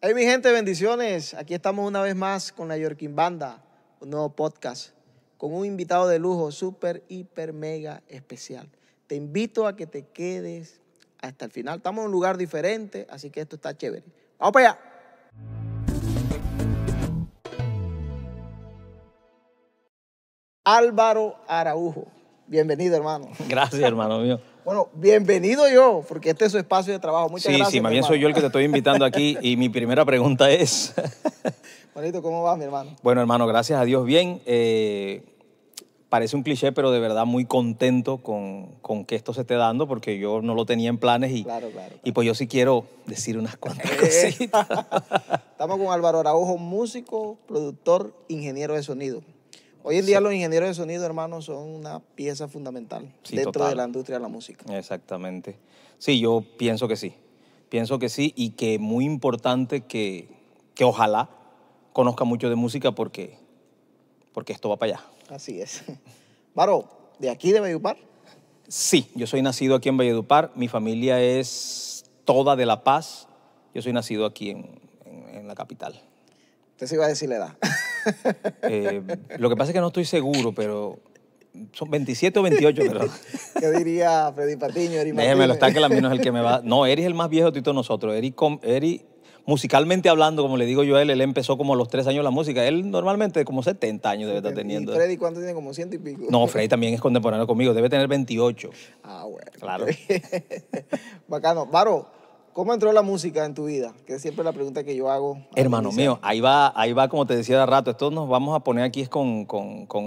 Hey mi gente, bendiciones. Aquí estamos una vez más con la Yorkin Banda, un nuevo podcast, con un invitado de lujo súper, hiper, mega especial. Te invito a que te quedes hasta el final. Estamos en un lugar diferente, así que esto está chévere. ¡Vamos para allá! Álvaro Araujo. Bienvenido, hermano. Gracias, hermano mío. Bueno, bienvenido yo, porque este es su espacio de trabajo. Muchas gracias. Sí, sí, más bien soy yo el que te estoy invitando aquí y mi primera pregunta es... Bonito, ¿cómo vas, mi hermano? Bueno, hermano, gracias a Dios, bien. Eh, parece un cliché, pero de verdad muy contento con, que esto se esté dando, porque yo no lo tenía en planes y, y pues yo sí quiero decir unas cuantas eh. cositas. Estamos con Álvaro Araujo, músico, productor, ingeniero de sonido. Hoy en día los ingenieros de sonido, hermanos, son una pieza fundamental dentro de la industria de la música. Exactamente. Sí, yo pienso que sí. Pienso que sí y que muy importante que, ojalá conozca mucho de música porque, porque esto va para allá. Así es. Varo, ¿de aquí de Valledupar? Sí, yo soy nacido aquí en Valledupar. Mi familia es toda de La Paz. Yo soy nacido aquí en, la capital. Usted se iba a decir la edad. Eh, lo que pasa es que no estoy seguro, pero son 27 o 28, ¿Qué diría Freddy Patiño, Déjeme, lo está que la es el que me va. No, eric es el más viejo de todos nosotros. Eri, musicalmente hablando, como le digo yo a él, él empezó como a los tres años la música. Él normalmente como 70 años debe estar teniendo. ¿Y Freddy cuánto tiene? Como ciento y pico. No, Freddy también es contemporáneo conmigo, debe tener 28. Ah, bueno. Claro. Bacano. Varo, ¿Cómo entró la música en tu vida? Que es siempre la pregunta que yo hago. Hermano mío, ahí va, ahí va como te decía de rato, esto nos vamos a poner aquí es con,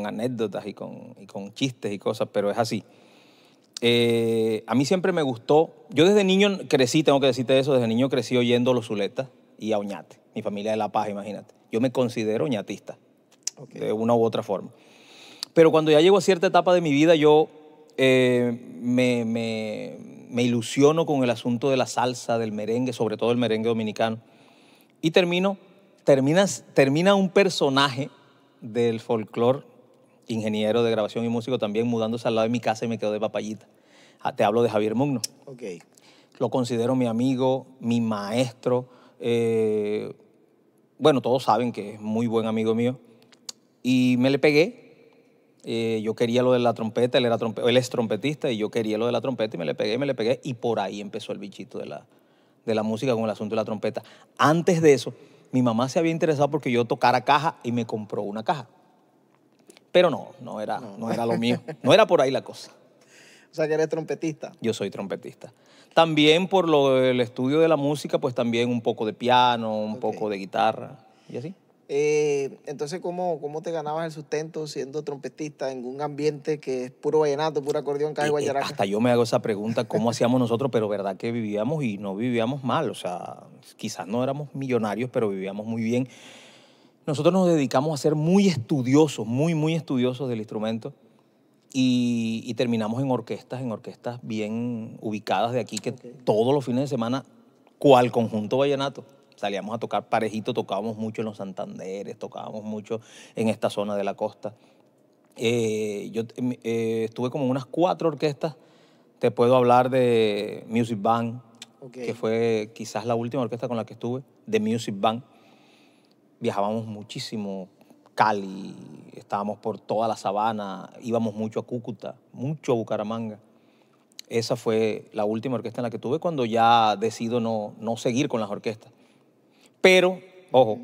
anécdotas y con, chistes y cosas, pero es así. Eh, a mí siempre me gustó, yo desde niño crecí, tengo que decirte eso, desde niño crecí oyendo Los Zuletas y a Oñate, mi familia de La Paz, imagínate. Yo me considero oñatista, de una u otra forma. Pero cuando ya llego a cierta etapa de mi vida, yo eh, me me ilusiono con el asunto de la salsa, del merengue, sobre todo el merengue dominicano. Y termino, terminas, termina un personaje del folclore, ingeniero de grabación y músico también, mudándose al lado de mi casa y me quedo de papayita. Ah, te hablo de Javier Mugno. Ok. Lo considero mi amigo, mi maestro. Eh, bueno, todos saben que es muy buen amigo mío. Y me le pegué eh, yo quería lo de la trompeta, él, era es trompetista y yo quería lo de la trompeta y me le pegué, me le pegué y por ahí empezó el bichito de la, música con el asunto de la trompeta. Antes de eso, mi mamá se había interesado porque yo tocara caja y me compró una caja. Pero no, no era, no. era lo mío, no era por ahí la cosa. O sea que eres trompetista. Yo soy trompetista. También por lo estudio de la música, pues también un poco de piano, un poco de guitarra y así. Eh, entonces, ¿cómo, ¿cómo te ganabas el sustento siendo trompetista en un ambiente que es puro vallenato, puro acordeón, cae eh, eh, Hasta yo me hago esa pregunta, ¿cómo hacíamos nosotros? Pero verdad que vivíamos y no vivíamos mal, o sea, quizás no éramos millonarios, pero vivíamos muy bien. Nosotros nos dedicamos a ser muy estudiosos, muy, muy estudiosos del instrumento. Y, terminamos en orquestas, en orquestas bien ubicadas de aquí, que todos los fines de semana, cual conjunto vallenato salíamos a tocar parejito, tocábamos mucho en los Santanderes, tocábamos mucho en esta zona de la costa. Eh, yo eh, eh, estuve como en unas cuatro orquestas. Te puedo hablar de Music Bank, que fue quizás la última orquesta con la que estuve, de Music Bank. Viajábamos muchísimo, Cali, estábamos por toda la sabana, íbamos mucho a Cúcuta, mucho a Bucaramanga. Esa fue la última orquesta en la que estuve, cuando ya decido no, no seguir con las orquestas. Pero, ojo,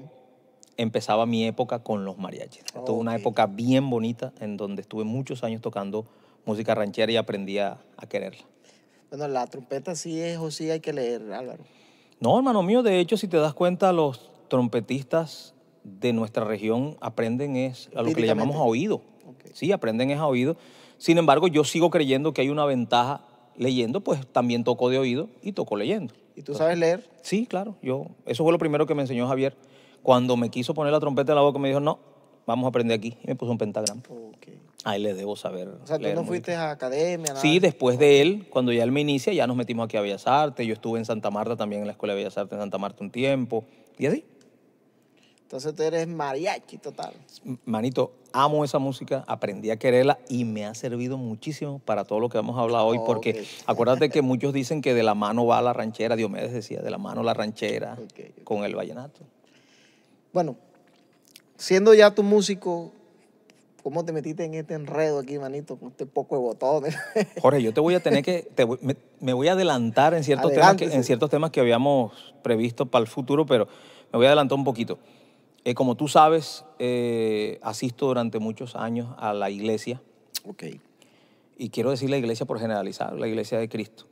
empezaba mi época con los mariachis. una época bien bonita en donde estuve muchos años tocando música ranchera y aprendí a, quererla. Bueno, la trompeta sí es o sí hay que leer, Álvaro. No, hermano mío, de hecho, si te das cuenta, los trompetistas de nuestra región aprenden es a lo que le llamamos a oído. Sí, aprenden es a oído. Sin embargo, yo sigo creyendo que hay una ventaja leyendo, pues también toco de oído y toco leyendo. ¿Y tú sabes leer? Sí, claro. Yo, eso fue lo primero que me enseñó Javier. Cuando me quiso poner la trompeta en la boca, me dijo, no, vamos a aprender aquí. Y me puso un pentagrama. Ahí le debo saber. O sea, tú no fuiste a academia, Sí, después de él, cuando ya él me inicia, ya nos metimos aquí a Bellas Artes. Yo estuve en Santa Marta también, en la Escuela de Bellas Artes en Santa Marta un tiempo. Y así. Entonces tú eres mariachi total. Manito, amo esa música, aprendí a quererla y me ha servido muchísimo para todo lo que vamos a hablar hoy, porque acuérdate que muchos dicen que de la mano va la ranchera, Diomedes decía, de la mano la ranchera con el vallenato. Bueno, siendo ya tu músico, ¿cómo te metiste en este enredo aquí, manito, con este poco de botones? Jorge, yo te voy a tener que, me, voy a adelantar en en ciertos temas que habíamos previsto para el futuro, pero me voy a adelantar un poquito. Eh, como tú sabes, eh, asisto durante muchos años a la iglesia. Ok. Y quiero decir la iglesia por generalizar, la iglesia de Cristo.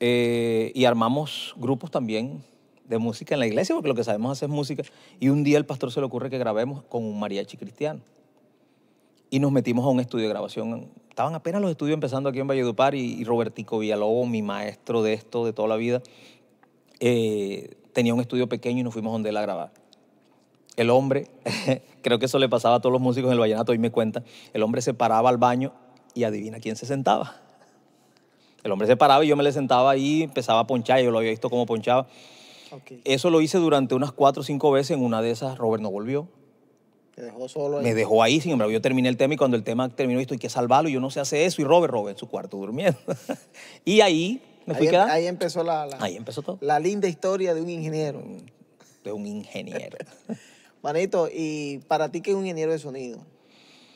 Eh, y armamos grupos también de música en la iglesia, porque lo que sabemos hacer es música. Y un día el pastor se le ocurre que grabemos con un mariachi cristiano. Y nos metimos a un estudio de grabación. Estaban apenas los estudios empezando aquí en Valledupar y, y Robertico Villalobos, mi maestro de esto de toda la vida, tenía un estudio pequeño y nos fuimos donde él a grabar el hombre, creo que eso le pasaba a todos los músicos en el vallenato, y me cuenta, el hombre se paraba al baño y adivina quién se sentaba. El hombre se paraba y yo me le sentaba ahí, empezaba a ponchar, yo lo había visto como ponchaba. Eso lo hice durante unas cuatro o cinco veces, en una de esas Robert no volvió. ¿Me dejó solo Me dejó ahí, sin embargo, yo terminé el tema y cuando el tema terminó, esto hay que salvarlo y yo no sé hacer eso. Y Robert, Robert en su cuarto durmiendo. y ahí me fui ahí, em- Ahí empezó la, ahí empezó La linda historia de un ingeniero. De un ingeniero. Manito, ¿y para ti que es un ingeniero de sonido?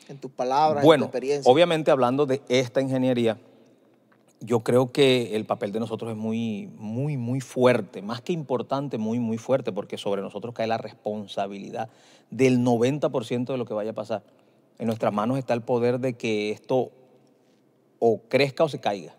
En tus palabras, en tu experiencia. Obviamente, hablando de esta ingeniería, yo creo que el papel de nosotros es muy, muy, muy fuerte, más que importante, muy, muy fuerte, porque sobre nosotros cae la responsabilidad del 90% de lo que vaya a pasar. En nuestras manos está el poder de que esto o crezca o se caiga.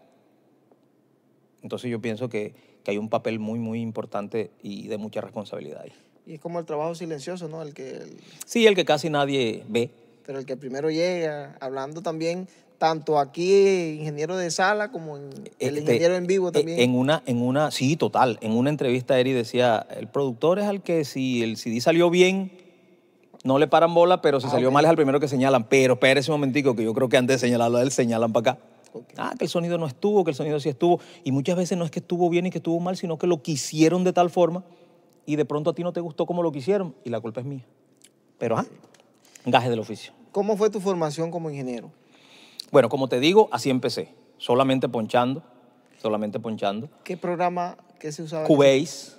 Entonces yo pienso que, que hay un papel muy, muy importante y de mucha responsabilidad ahí. Y es como el trabajo silencioso, ¿no? El que, el... Sí, el que casi nadie ve. Pero el que primero llega, hablando también, tanto aquí, ingeniero de sala, como el eh, eh, ingeniero eh, en vivo también. En una, en una, sí, total. En una entrevista, Eri decía, el productor es al que si el CD salió bien, no le paran bola, pero si ah, salió mal es al primero que señalan. Pero espera ese momentico, que yo creo que antes de señalarlo a él, señalan para acá. Ah, que el sonido no estuvo, que el sonido sí estuvo. Y muchas veces no es que estuvo bien y que estuvo mal, sino que lo quisieron de tal forma y de pronto a ti no te gustó como lo quisieron y la culpa es mía. Pero, ah, gaje del oficio. ¿Cómo fue tu formación como ingeniero? Bueno, como te digo, así empecé, solamente ponchando, solamente ponchando. ¿Qué programa ¿Qué se usaba? Cubase.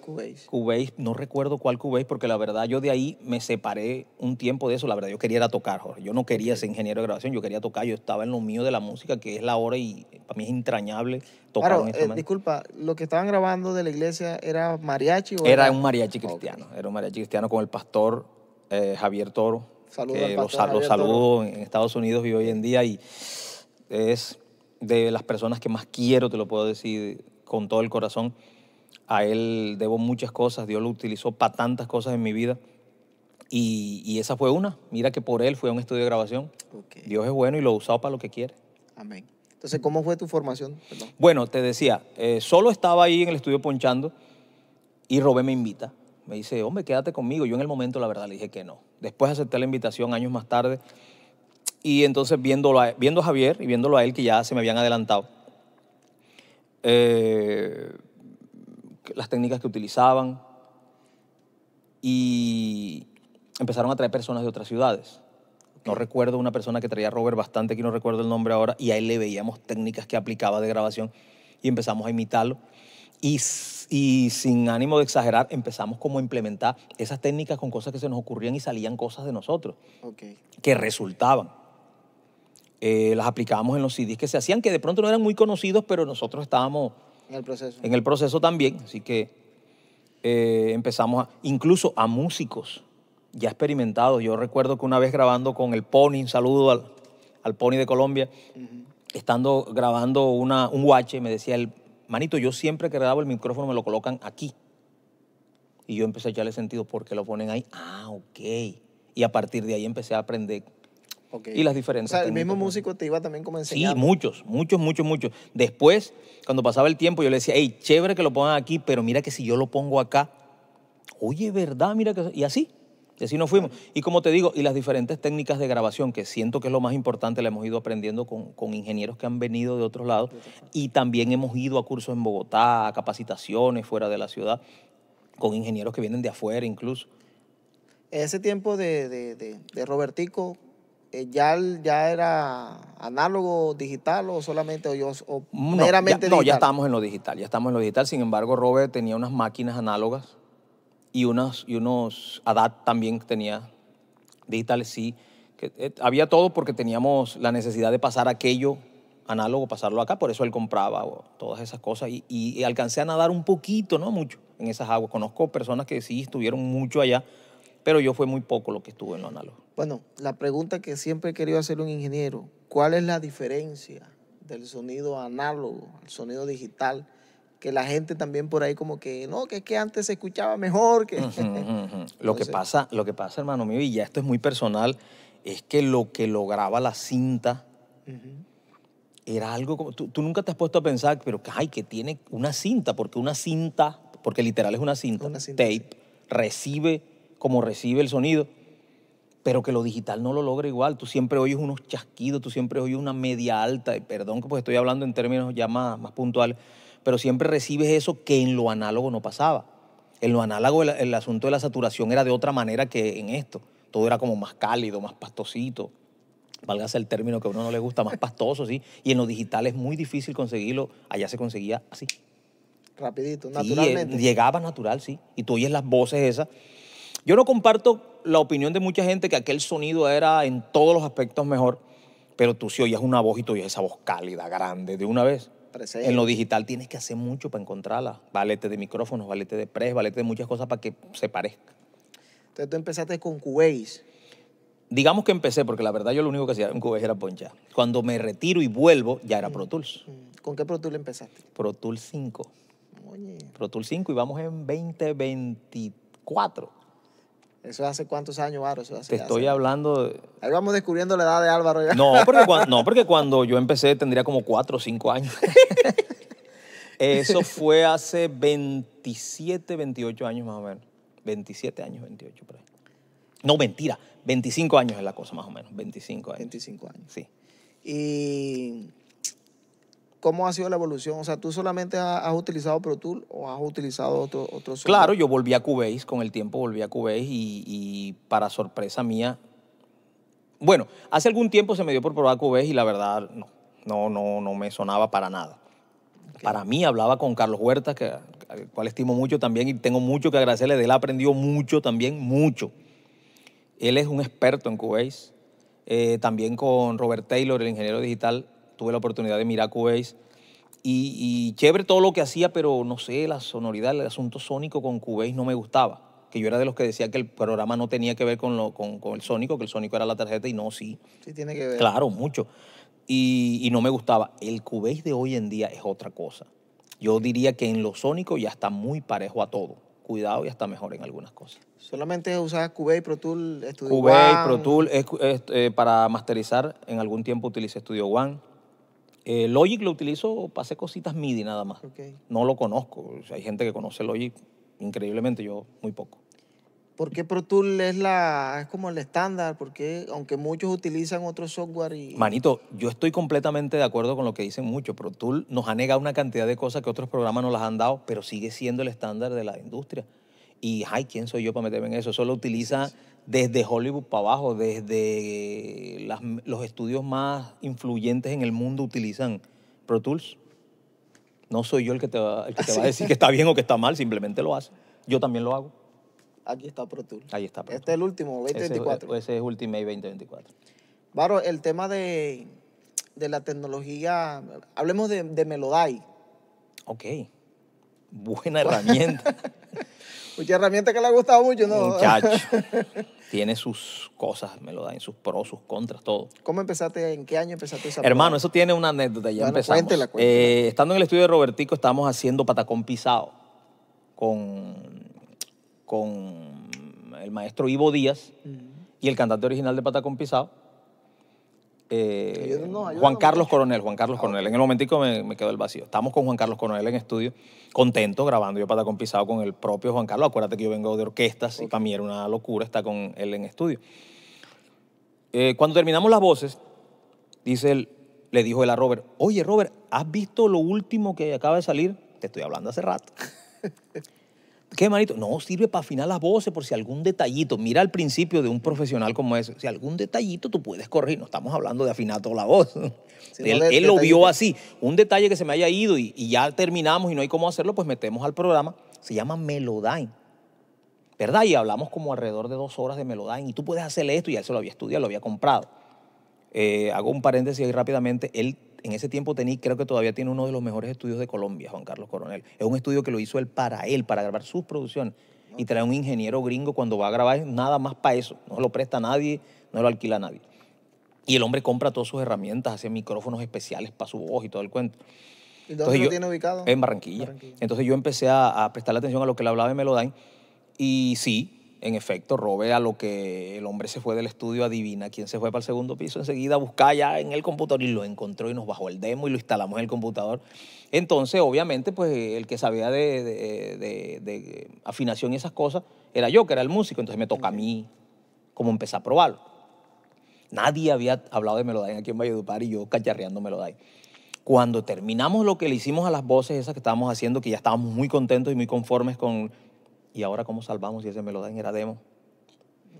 Cubase. No recuerdo cuál Cubase, porque la verdad yo de ahí me separé un tiempo de eso. La verdad yo quería era tocar, Jorge. Yo no quería ser ingeniero de grabación, yo quería tocar. Yo estaba en lo mío de la música, que es la hora y para mí es entrañable tocar eh, disculpa, lo que estaban grabando de la iglesia era mariachi o era, un mariachi cristiano. Era un mariachi cristiano con el pastor eh, Javier Toro. Saludos. Lo, los, saludo en Estados Unidos y hoy en día y es de las personas que más quiero, te lo puedo decir con todo el corazón. A él debo muchas cosas, Dios lo utilizó para tantas cosas en mi vida. Y, esa fue una. Mira que por él fue a un estudio de grabación. Dios es bueno y lo ha usado para lo que quiere. Amén. Entonces, ¿cómo fue tu formación? Bueno, te decía, eh, solo estaba ahí en el estudio ponchando y Robé me invita. Me dice, hombre, quédate conmigo. Yo en el momento, la verdad, le dije que no. Después acepté la invitación años más tarde. Y entonces, viéndolo viendo a Javier y viéndolo a él, que ya se me habían adelantado, eh, las técnicas que utilizaban y empezaron a traer personas de otras ciudades. No recuerdo una persona que traía Robert bastante, que no recuerdo el nombre ahora, y ahí le veíamos técnicas que aplicaba de grabación y empezamos a imitarlo. Y, sin ánimo de exagerar, empezamos como a implementar esas técnicas con cosas que se nos ocurrían y salían cosas de nosotros, que resultaban. Eh, las aplicábamos en los CDs que se hacían, que de pronto no eran muy conocidos, pero nosotros estábamos en el proceso. también, así que eh, empezamos incluso a músicos ya experimentados. Yo recuerdo que una vez grabando con el Pony, un saludo al, Pony de Colombia, estando grabando un guache, me decía el manito, yo siempre que grabo el micrófono me lo colocan aquí. Y yo empecé a echarle sentido, porque lo ponen ahí? Ah, ok. Y a partir de ahí empecé a aprender y las diferencias. O sea, el mismo pues, músico te iba también como enseñando. Sí, muchos, muchos, muchos, muchos. Después, cuando pasaba el tiempo, yo le decía, hey, chévere que lo pongan aquí, pero mira que si yo lo pongo acá, oye, ¿verdad? Mira que... Y así, y así nos fuimos. Y como te digo, y las diferentes técnicas de grabación, que siento que es lo más importante, la hemos ido aprendiendo con, ingenieros que han venido de otros lados. Y también hemos ido a cursos en Bogotá, a capacitaciones fuera de la ciudad, con ingenieros que vienen de afuera incluso. Ese tiempo de Robertico, eh, ya, ya era análogo, digital o solamente o yo, meramente ya, No, ya estamos en lo digital, ya estamos en lo digital. Sin embargo, Robert tenía unas máquinas análogas y unos, y unos ADAT también tenía digitales, sí. Que, eh, había todo porque teníamos la necesidad de pasar aquello análogo, pasarlo acá, por eso él compraba todas esas cosas y, y alcancé a nadar un poquito, no mucho, en esas aguas. Conozco personas que sí estuvieron mucho allá, pero yo fue muy poco lo que estuve en lo análogo. Bueno, la pregunta que siempre he querido hacer un ingeniero, ¿cuál es la diferencia del sonido análogo al sonido digital? Que la gente también por ahí como que, no, que es que antes se escuchaba mejor. Que... lo, que pasa, lo que pasa, hermano mío, y ya esto es muy personal, es que lo que lograba la cinta era algo como, tú, nunca te has puesto a pensar, pero ay, que tiene una cinta, porque una cinta, porque literal es una cinta, tape, recibe como recibe el sonido, pero que lo digital no lo logra igual. Tú siempre oyes unos chasquidos, tú siempre oyes una media alta, y perdón que pues estoy hablando en términos ya más, puntuales, pero siempre recibes eso que en lo análogo no pasaba. En lo análogo el, asunto de la saturación era de otra manera que en esto. Todo era como más cálido, más pastosito, válgase el término que a uno no le gusta, más pastoso, ¿sí? Y en lo digital es muy difícil conseguirlo, allá se conseguía así. Rapidito, naturalmente. llegaba natural, sí. Y tú oyes las voces esas yo no comparto la opinión de mucha gente que aquel sonido era en todos los aspectos mejor, pero tú sí oyes una voz y tú oyes, esa voz cálida, grande, de una vez. En lo digital tienes que hacer mucho para encontrarla. Valete de micrófonos, valete de press, valete de muchas cosas para que se parezca. Entonces tú empezaste con Cubase. Digamos que empecé, porque la verdad yo lo único que hacía en Cubase era ponchar. Cuando me retiro y vuelvo, ya era mm, Pro Tools. Mm. ¿Con qué Pro Tools empezaste? Pro Tools 5. Pro Tools 5 y vamos en 2024. Eso hace cuántos años, Álvaro. Te estoy hablando. De... Ahí vamos descubriendo la edad de Álvaro. Ya. No, porque cuando, no, porque cuando yo empecé tendría como 4 o 5 años. Eso fue hace 27, 28 años más o menos. 27 años, 28 por ahí. No, mentira. 25 años es la cosa más o menos. 25 años. 25 años. Sí. Y ¿Cómo ha sido la evolución? O sea, ¿tú solamente has utilizado Pro Tool o has utilizado otros? Claro, yo volví a Cubase, con el tiempo volví a Cubase y, para sorpresa mía, bueno, hace algún tiempo se me dio por probar Cubase y la verdad no, no, no, no me sonaba para nada. Para mí hablaba con Carlos Huerta, que, al cual estimo mucho también y tengo mucho que agradecerle, de él aprendió mucho también, mucho. Él es un experto en Cubase. Eh, también con Robert Taylor, el ingeniero digital, tuve la oportunidad de mirar Cubase. Y, chévere todo lo que hacía, pero no sé, la sonoridad, el asunto sónico con Cubase no me gustaba. Que yo era de los que decía que el programa no tenía que ver con, lo, con, con el sónico, que el sónico era la tarjeta y no, sí. Sí, tiene que ver. Claro, mucho. Y, no me gustaba. El Cubase de hoy en día es otra cosa. Yo diría que en lo sónico ya está muy parejo a todo cuidado y hasta mejor en algunas cosas. ¿Solamente usabas Cubase, Pro Tool, Studio One? Cubase, Pro Tool, es, eh, para masterizar en algún tiempo utilicé Studio One. Eh, Logic lo utilizo para hacer cositas MIDI nada más. No lo conozco. hay gente que conoce Logic increíblemente, yo muy poco. ¿Por qué Pro Tool es, la, es como el estándar? Porque aunque muchos utilizan otro software y... Manito, yo estoy completamente de acuerdo con lo que dicen muchos. Pro Tool nos ha negado una cantidad de cosas que otros programas no las han dado, pero sigue siendo el estándar de la industria. Y, ay, ¿quién soy yo para meterme en eso? Solo utiliza desde Hollywood para abajo, desde los estudios más influyentes en el mundo utilizan Pro Tools. No soy yo el que te, va, ah, a decir que está bien o que está mal, simplemente lo hace. Yo también lo hago. Aquí está Pro Tools. Ahí está Este es el último, 2024. Ese, el es Ultimate 2024. Varo, el tema de, la tecnología, hablemos de, de Melodai. Ok, buena herramienta. Mucha herramienta que le ha gustado mucho, ¿no? Muchacho. tiene sus cosas, me lo dan, sus pros, sus contras, todo. ¿Cómo empezaste? ¿En qué año empezaste esa Hermano, eso tiene una anécdota, ya empezamos. Cuéntela, cuéntela. Eh, estando en el estudio de Robertico, estábamos haciendo patacón pisado con, con el maestro Ivo Díaz y el cantante original de patacón pisado eh, Juan Carlos Coronel, Juan Carlos ah, Coronel. En el momentico me, me quedó el vacío. Estamos con Juan Carlos Coronel en estudio, contento, grabando yo para compisado con el propio Juan Carlos. Acuérdate que yo vengo de orquestas y para mí era una locura estar con él en estudio. Eh, cuando terminamos las voces, dice él, le dijo él a Robert, oye Robert, ¿has visto lo último que acaba de salir? Te estoy hablando hace rato. ¿Qué, manito? No, sirve para afinar las voces por si algún detallito. Mira al principio de un profesional como ese, Si algún detallito tú puedes corregir. No estamos hablando de afinar toda la voz. él, lo vio así. Un detalle que se me haya ido y, ya terminamos y no hay cómo hacerlo, pues metemos al programa. Se llama Melodyne. ¿Verdad? Y hablamos como alrededor de dos horas de Melodyne. Y tú puedes hacerle esto y ya se lo había estudiado, lo había comprado. Eh, hago un paréntesis ahí rápidamente. Él en ese tiempo tenía, creo que todavía tiene uno de los mejores estudios de Colombia, Juan Carlos Coronel. Es un estudio que lo hizo él para él, para grabar sus producciones. Y trae un ingeniero gringo cuando va a grabar nada más para eso. No lo presta nadie, no lo alquila nadie. Y el hombre compra todas sus herramientas, hace micrófonos especiales para su voz y todo el cuento. dónde tiene ubicado? En Barranquilla. Entonces yo empecé a, a prestarle atención a lo que le hablaba de Melodyne. Y sí, en efecto, robe a lo que el hombre se fue del estudio, adivina quién se fue para el segundo piso. Enseguida buscá ya en el computador y lo encontró y nos bajó el demo y lo instalamos en el computador. Entonces, obviamente, pues el que sabía de, afinación y esas cosas era yo, que era el músico. Entonces me toca a mí como empezar a probarlo. Nadie había hablado de melodía aquí en Valledupar y yo cacharreando melodía. Cuando terminamos lo que le hicimos a las voces esas que estábamos haciendo, que ya estábamos muy contentos y muy conformes con y ahora cómo salvamos si ese me era demo.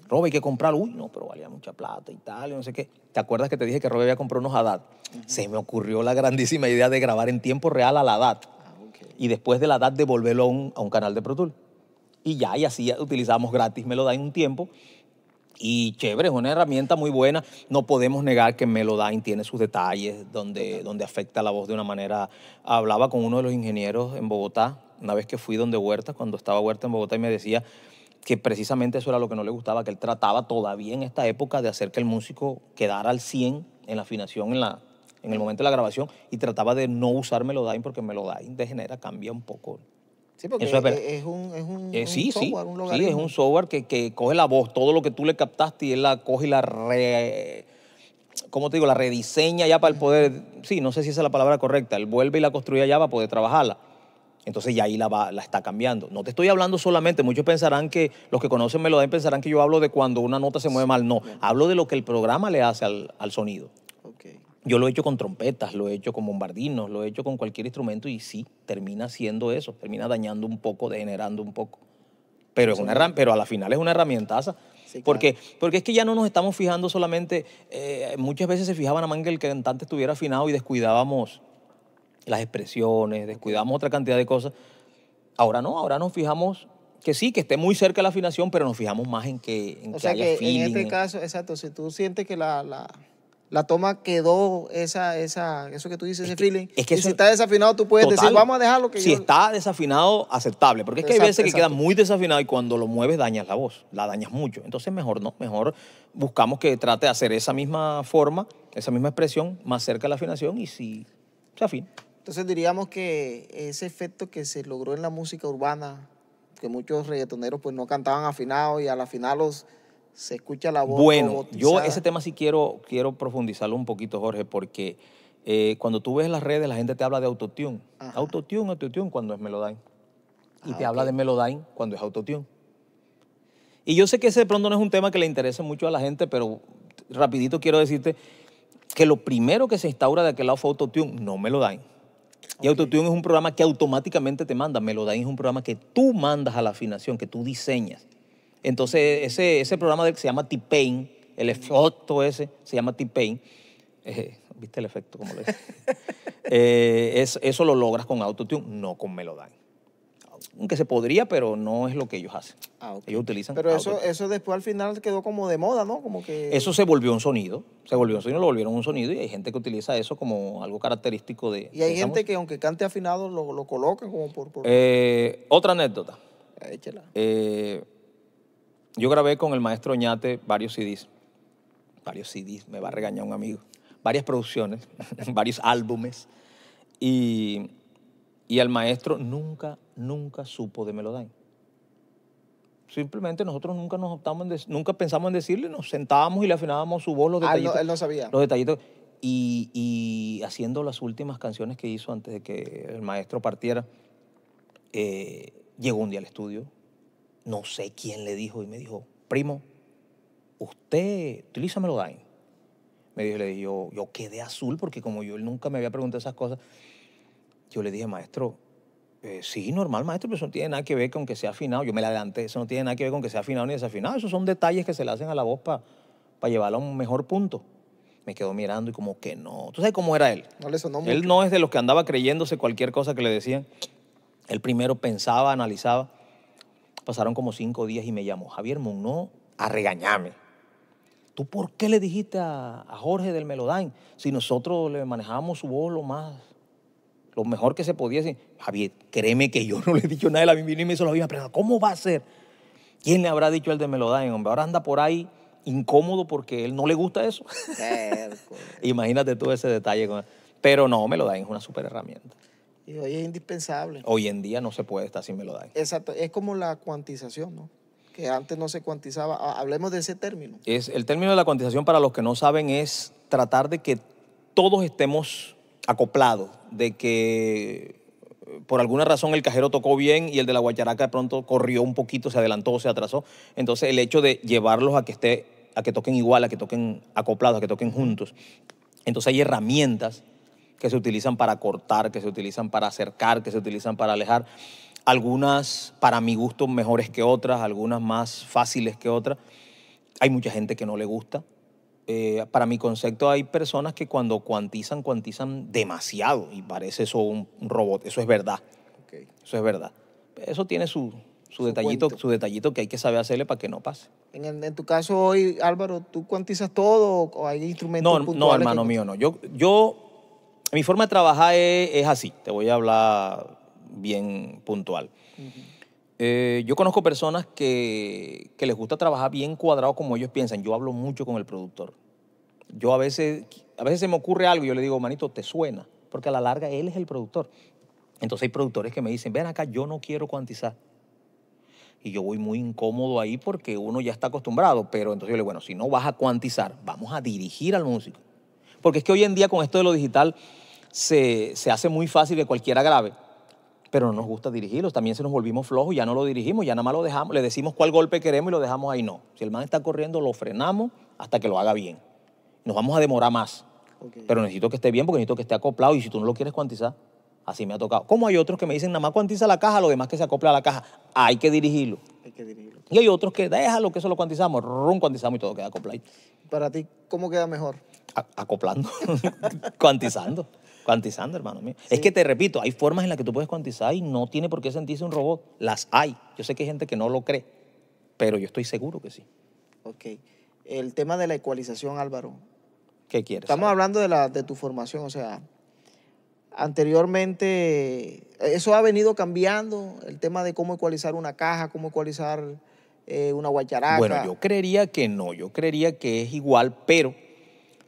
Robe, hay que comprarlo. uy, no, pero valía mucha plata y tal, y no sé qué. ¿Te acuerdas que te dije que Robe había comprado unos Haddad? Se me ocurrió la grandísima idea de grabar en tiempo real a la Haddad ah, y después de la Haddad devolverlo a un, canal de Pro Tool. Y ya, y así utilizamos gratis, Melodine un tiempo. Y chévere, es una herramienta muy buena. No podemos negar que Melodine tiene sus detalles, donde, donde afecta la voz de una manera. Hablaba con uno de los ingenieros en Bogotá, una vez que fui donde Huerta, cuando estaba Huerta en Bogotá, y me decía que precisamente eso era lo que no le gustaba, que él trataba todavía en esta época de hacer que el músico quedara al 100 en la afinación, en, la, en el momento de la grabación, y trataba de no usar Melodyne porque Melodyne degenera, cambia un poco. Sí, porque es, un, software, es un software que, coge la voz, todo lo que tú le captaste y él la coge y la re... te digo? La rediseña ya para el poder... Sí, no sé si esa es la palabra correcta. Él vuelve y la construye ya para poder trabajarla. Entonces ya ahí la, está cambiando. No te estoy hablando solamente, muchos pensarán que, los que conocen melodía pensarán que yo hablo de cuando una nota se mueve mal. No, hablo de lo que el programa le hace al, sonido. Yo lo he hecho con trompetas, lo he hecho con bombardinos, lo he hecho con cualquier instrumento y sí, termina siendo eso, termina dañando un poco, degenerando un poco. Pero, es una, pero a la final es una herramientaza. porque, porque es que ya no nos estamos fijando solamente, eh, muchas veces se fijaban a más que el cantante estuviera afinado y descuidábamos las expresiones, descuidamos otra cantidad de cosas. Ahora no, ahora nos fijamos que sí, que esté muy cerca la afinación, pero nos fijamos más en que, en o sea que feeling, En este caso, exacto, si tú sientes que la, toma quedó, esa, esa, eso que tú dices, ese feeling, si está desafinado, tú puedes decir, vamos a dejarlo que Si está desafinado, aceptable, porque es que hay veces que queda muy desafinado y cuando lo mueves dañas la voz, la dañas mucho. Entonces mejor no, mejor buscamos que trate de hacer esa misma forma, esa misma expresión, más cerca de la afinación y si se afina. Entonces diríamos que ese efecto que se logró en la música urbana, que muchos reggaetoneros pues no cantaban afinados y a la final se escucha la voz. Bueno, yo ese tema sí quiero, quiero profundizarlo un poquito, Jorge, porque eh, cuando tú ves las redes la gente te habla de autotune. Autotune, autotune cuando es Melodyne. y ah, te habla de Melodyne cuando es autotune. Y yo sé que ese de pronto no es un tema que le interesa mucho a la gente, pero rapidito quiero decirte que lo primero que se instaura de aquel lado fue autotune, no Melodyne. Y Autotune es un programa que automáticamente te manda. Melodyne es un programa que tú mandas a la afinación, que tú diseñas. Entonces, ese, ese programa que se llama T-Pain, el efecto ese se llama T-Pain. Eh, ¿Viste el efecto? Como lo eh, es, eso lo logras con Autotune, no con Melodyne aunque se podría, pero no es lo que ellos hacen. Ah, ellos utilizan. Pero eso, eso después al final quedó como de moda, ¿no? Como que. Eso se volvió un sonido. Se volvió un sonido, lo volvieron un sonido y hay gente que utiliza eso como algo característico de. Y hay gente que aunque cante afinado lo, lo coloca como por. Eh, otra anécdota. Ah, Échela. Eh, yo grabé con el maestro Ñate varios CDs. Varios CDs, me va a regañar un amigo. Varias producciones, varios álbumes. Y, y al maestro nunca nunca supo de Melodyne. Simplemente nosotros nunca nos optamos nunca pensamos en decirle, nos sentábamos y le afinábamos su voz, los ah, detallitos. Ah, él no sabía. Los detallitos. Y, haciendo las últimas canciones que hizo antes de que el maestro partiera, eh, llegó un día al estudio, no sé quién le dijo y me dijo, primo, usted utiliza Melodyne. Me dijo, le dije, yo, yo quedé azul porque como yo él nunca me había preguntado esas cosas, yo le dije, maestro, eh, sí, normal, maestro, pero eso no tiene nada que ver con que sea afinado. Yo me la adelanté, eso no tiene nada que ver con que sea afinado ni desafinado. Esos son detalles que se le hacen a la voz para pa llevarla a un mejor punto. Me quedó mirando y como que no. ¿Tú sabes cómo era él? Él no es de los que andaba creyéndose cualquier cosa que le decían. Él primero pensaba, analizaba. Pasaron como cinco días y me llamó Javier no a regañarme. ¿Tú por qué le dijiste a, Jorge del melodain si nosotros le manejábamos su voz lo más lo mejor que se podía decir, Javier, créeme que yo no le he dicho nada de la Biblia y me hizo la misma pregunta, ¿cómo va a ser? ¿Quién le habrá dicho el de Melodain? hombre? Ahora anda por ahí incómodo porque él no le gusta eso. Imagínate tú ese detalle. Pero no, Melodain es una super herramienta. Y hoy es indispensable. Hoy en día no se puede estar sin Melodain. Exacto, es como la cuantización, ¿no? Que antes no se cuantizaba. Ah, hablemos de ese término. Es, el término de la cuantización, para los que no saben, es tratar de que todos estemos acoplado de que eh, por alguna razón el cajero tocó bien y el de la guacharaca de pronto corrió un poquito, se adelantó, se atrasó. Entonces el hecho de llevarlos a que esté, a que toquen igual, a que toquen acoplados, a que toquen juntos. Entonces hay herramientas que se utilizan para cortar, que se utilizan para acercar, que se utilizan para alejar. Algunas para mi gusto mejores que otras, algunas más fáciles que otras. Hay mucha gente que no le gusta, eh, para mi concepto hay personas que cuando cuantizan, cuantizan demasiado y parece eso un, robot. Eso es verdad. Eso es verdad. Eso tiene su, detallito, su detallito que hay que saber hacerle para que no pase. En, tu caso hoy, Álvaro, ¿tú cuantizas todo o hay instrumentos No, no hermano mío, no. Yo, yo, mi forma de trabajar es, así. Te voy a hablar bien puntual. Eh, yo conozco personas que, les gusta trabajar bien cuadrado como ellos piensan. Yo hablo mucho con el productor. Yo a veces, a veces se me ocurre algo y yo le digo, manito, te suena, porque a la larga él es el productor. Entonces hay productores que me dicen, ven acá, yo no quiero cuantizar. Y yo voy muy incómodo ahí porque uno ya está acostumbrado, pero entonces yo le digo, bueno, si no vas a cuantizar, vamos a dirigir al músico. Porque es que hoy en día con esto de lo digital se, hace muy fácil de cualquiera grave pero no nos gusta dirigirlos. También se nos volvimos flojos, ya no lo dirigimos, ya nada más lo dejamos, le decimos cuál golpe queremos y lo dejamos ahí. No. Si el man está corriendo, lo frenamos hasta que lo haga bien. Nos vamos a demorar más. Pero necesito que esté bien porque necesito que esté acoplado y si tú no lo quieres cuantizar, así me ha tocado. Como hay otros que me dicen, nada más cuantiza la caja, lo demás que se acopla a la caja, hay que dirigirlo. Hay que dirigirlo. Y hay otros que déjalo, que eso lo cuantizamos, rum cuantizamos y todo queda acoplado. Para ti, ¿cómo queda mejor? acoplando, cuantizando. Cuantizando, hermano mío. Es que te repito, hay formas en las que tú puedes cuantizar y no tiene por qué sentirse un robot. Las hay. Yo sé que hay gente que no lo cree, pero yo estoy seguro que sí. Ok. El tema de la ecualización, Álvaro. ¿Qué quieres? Estamos hablando de, la, de tu formación, o sea, anteriormente eh, eso ha venido cambiando, el tema de cómo ecualizar una caja, cómo ecualizar eh, una guacharaca. Bueno, yo creería que no, yo creería que es igual, pero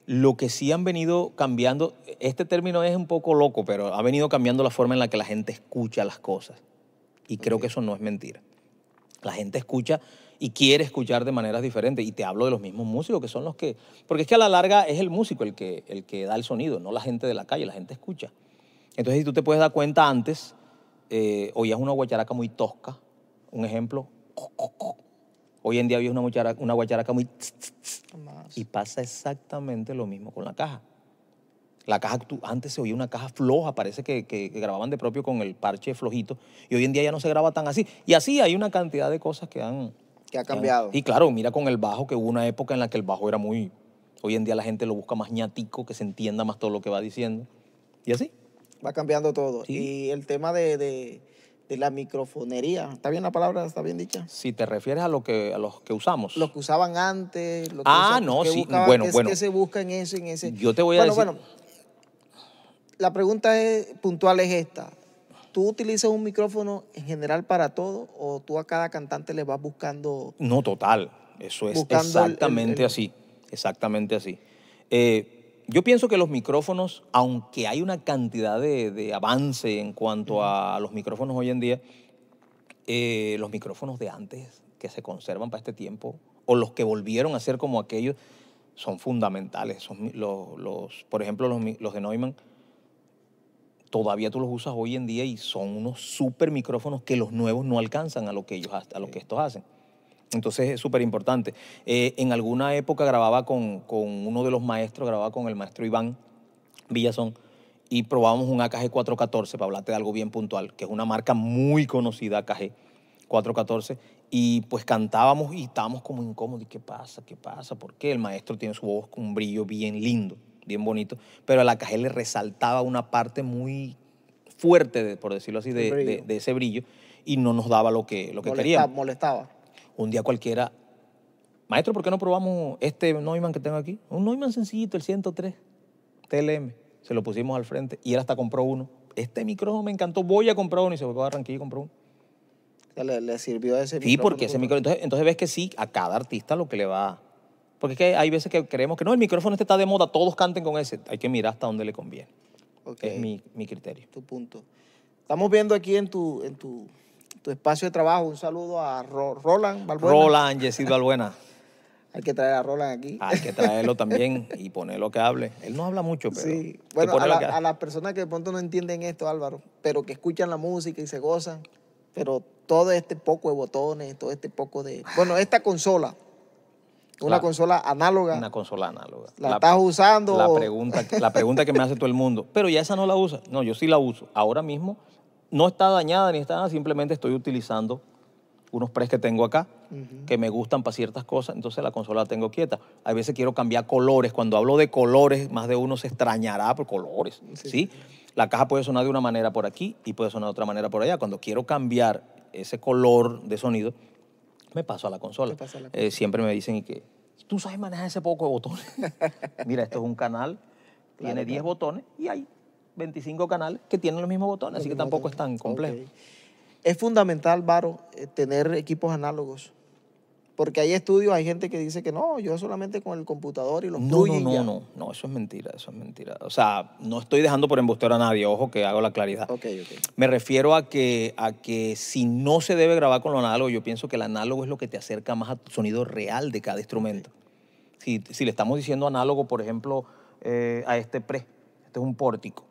lo que sí han venido cambiando, este término es un poco loco, pero ha venido cambiando la forma en la que la gente escucha las cosas. Y creo que eso no es mentira. La gente escucha y quiere escuchar de maneras diferentes. Y te hablo de los mismos músicos, que son los que... Porque es que a la larga es el músico el que, el que da el sonido, no la gente de la calle, la gente escucha. Entonces, si tú te puedes dar cuenta antes, eh, oías una guacharaca muy tosca, un ejemplo, Hoy en día vio una guacharaca, una guacharaca muy... y pasa exactamente lo mismo con la caja. La caja, antes se oía una caja floja, parece que, grababan de propio con el parche flojito, y hoy en día ya no se graba tan así. Y así hay una cantidad de cosas que han... Que ha cambiado. y claro, mira con el bajo, que hubo una época en la que el bajo era muy... Hoy en día la gente lo busca más ñatico, que se entienda más todo lo que va diciendo. Y así. Va cambiando todo. Y el tema de de la microfonería. ¿Está bien la palabra? ¿Está bien dicha? Si te refieres a, lo que, a los que usamos. Los que usaban antes. que ah, no, sí. bueno, bueno. Que se busca en ese, en ese. Yo te voy a bueno, decir... Bueno, la pregunta es, puntual es esta. ¿Tú utilizas un micrófono en general para todo o tú a cada cantante le vas buscando... No, total. Eso es exactamente así. Exactamente así. Eh, yo pienso que los micrófonos, aunque hay una cantidad de, avance en cuanto a los micrófonos hoy en día, eh, los micrófonos de antes que se conservan para este tiempo, o los que volvieron a ser como aquellos, son fundamentales. Son los, por ejemplo, los, los de Neumann, todavía tú los usas hoy en día y son unos super micrófonos que los nuevos no alcanzan a lo que ellos a lo que estos hacen. Entonces es súper importante. Eh, en alguna época grababa con, uno de los maestros, grababa con el maestro Iván Villazón y probábamos un AKG 414, para hablarte de algo bien puntual, que es una marca muy conocida, AKG 414, y pues cantábamos y estábamos como incómodos, qué pasa? ¿Qué pasa? ¿Por qué? El maestro tiene su voz con un brillo bien lindo, bien bonito, pero a la AKG le resaltaba una parte muy fuerte, por decirlo así, de, ese brillo, y no nos daba lo que, lo que queríamos. Molestaba un día cualquiera, maestro, ¿por qué no probamos este Neumann que tengo aquí? Un Neumann sencillito, el 103 TLM. Se lo pusimos al frente y él hasta compró uno. Este micrófono me encantó, voy a comprar uno y se fue a Barranquilla y compró uno. Le, sirvió a ese Sí, porque ese micrófono. Entonces, ves que sí, a cada artista lo que le va. Porque es que hay veces que creemos que no, el micrófono este está de moda, todos canten con ese. Hay que mirar hasta dónde le conviene. Es mi, mi criterio. Tu punto. Estamos viendo aquí en tu, en tu tu espacio de trabajo. Un saludo a Roland Balbuena. Roland, Yesid Balbuena. Hay que traer a Roland aquí. Hay que traerlo también y ponerlo que hable. Él no habla mucho, pero. Sí, bueno, a, las personas que de pronto no entienden esto, Álvaro, pero que escuchan la música y se gozan, pero todo este poco de botones, todo este poco de. Bueno, esta consola. Una consola análoga. Una consola análoga. ¿La, estás usando? La pregunta, la pregunta que me hace todo el mundo. Pero ya esa no la usa. No, yo sí la uso. Ahora mismo no está dañada ni está nada, simplemente estoy utilizando unos press que tengo acá, que me gustan para ciertas cosas, entonces la consola la tengo quieta. A veces quiero cambiar colores, cuando hablo de colores, más de uno se extrañará por colores, ¿sí? La caja puede sonar de una manera por aquí y puede sonar de otra manera por allá. Cuando quiero cambiar ese color de sonido, me paso a la consola. Eh, siempre me dicen que, tú sabes manejar ese poco de botones. Mira, esto es un canal, tiene 10 botones y hay 25 canales que tienen los mismos botones, así que tampoco es tan complejo. Es fundamental, Varo, eh, tener equipos análogos. Porque hay estudios, hay gente que dice que no, yo solamente con el computador y los no, no, no, no, no, eso es mentira, eso es mentira. O sea, no estoy dejando por embustero a nadie, ojo que hago la claridad. Me refiero a que, a que si no se debe grabar con lo análogo, yo pienso que el análogo es lo que te acerca más al sonido real de cada instrumento. Si, le estamos diciendo análogo, por ejemplo, eh, a este pre, este es un pórtico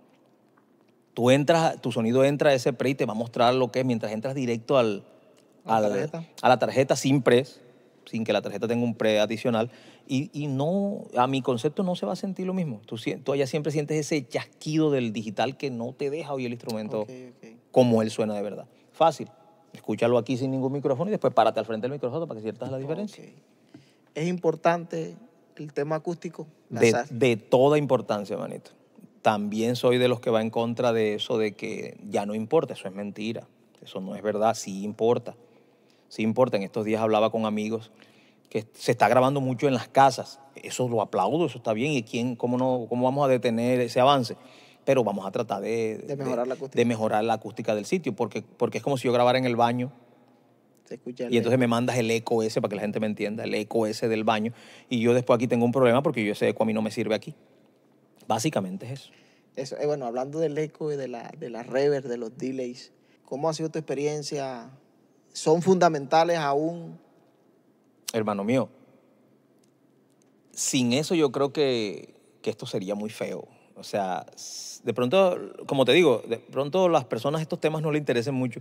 Tú entras, tu sonido entra a ese pre y te va a mostrar lo que es mientras entras directo al, a, la, tarjeta. a la tarjeta sin pre, sin que la tarjeta tenga un pre adicional. Y, no, a mi concepto no se va a sentir lo mismo. Tú, allá siempre sientes ese chasquido del digital que no te deja oír el instrumento como él suena de verdad. Fácil. Escúchalo aquí sin ningún micrófono y después párate al frente del micrófono para que sientas la diferencia. Es importante el tema acústico. De, de toda importancia, manito también soy de los que va en contra de eso de que ya no importa, eso es mentira, eso no es verdad, sí importa, sí importa. En estos días hablaba con amigos que se está grabando mucho en las casas, eso lo aplaudo, eso está bien, y quién, cómo, no, cómo vamos a detener ese avance pero vamos a tratar de, mejorar, la acústica. del sitio, porque, porque es como si yo grabara en el baño. y entonces me mandas el eco ese para que la gente me entienda, el eco ese del baño. Y yo después aquí tengo un problema porque yo ese eco a mí no me sirve aquí. Básicamente es eso. Eh, bueno, hablando del eco y de la, de reverb, de los delays, ¿cómo ha sido tu experiencia? ¿Son fundamentales aún? Hermano mío, sin eso yo creo que, esto sería muy feo. O sea, de pronto, como te digo, de pronto las personas estos temas no les interesen mucho,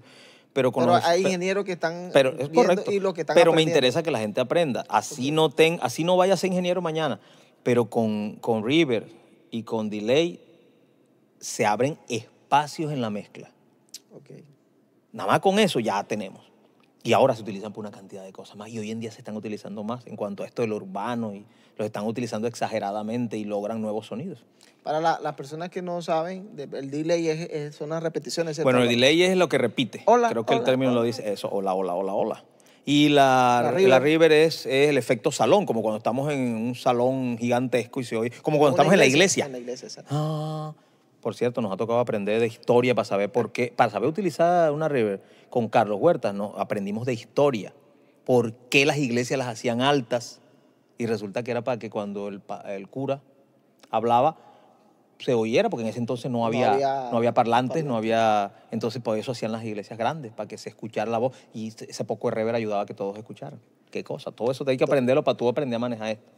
pero con hay ingenieros que están pero es correcto, lo que pero me interesa que la gente aprenda. Así no ten, así no vayas a ser ingeniero mañana, pero con con River, y con delay se abren espacios en la mezcla. Nada más con eso ya tenemos. Y ahora se utilizan por una cantidad de cosas más. Y hoy en día se están utilizando más en cuanto a esto del urbano y los están utilizando exageradamente y logran nuevos sonidos. Para las personas que no saben, el delay es, son las repeticiones. Bueno, el delay es lo que repite. Hola, Creo que el término lo dice eso. Hola, hola, hola, hola. Y la, la River, es, el efecto salón, como cuando estamos en un salón gigantesco y se oye. Como cuando estamos en la iglesia. Ah, por cierto, nos ha tocado aprender de historia para saber por qué. Para saber utilizar una River con Carlos Huertas, ¿no? aprendimos de historia. ¿Por qué las iglesias las hacían altas? Y resulta que era para que cuando el, el cura hablaba, se oyera, porque en ese entonces no había, no había, parlantes, no había... Entonces por eso hacían las iglesias grandes, para que se escuchara la voz y ese poco de rever ayudaba a que todos escucharan. Qué cosa, todo eso te hay que aprenderlo para tú aprender a manejar esto.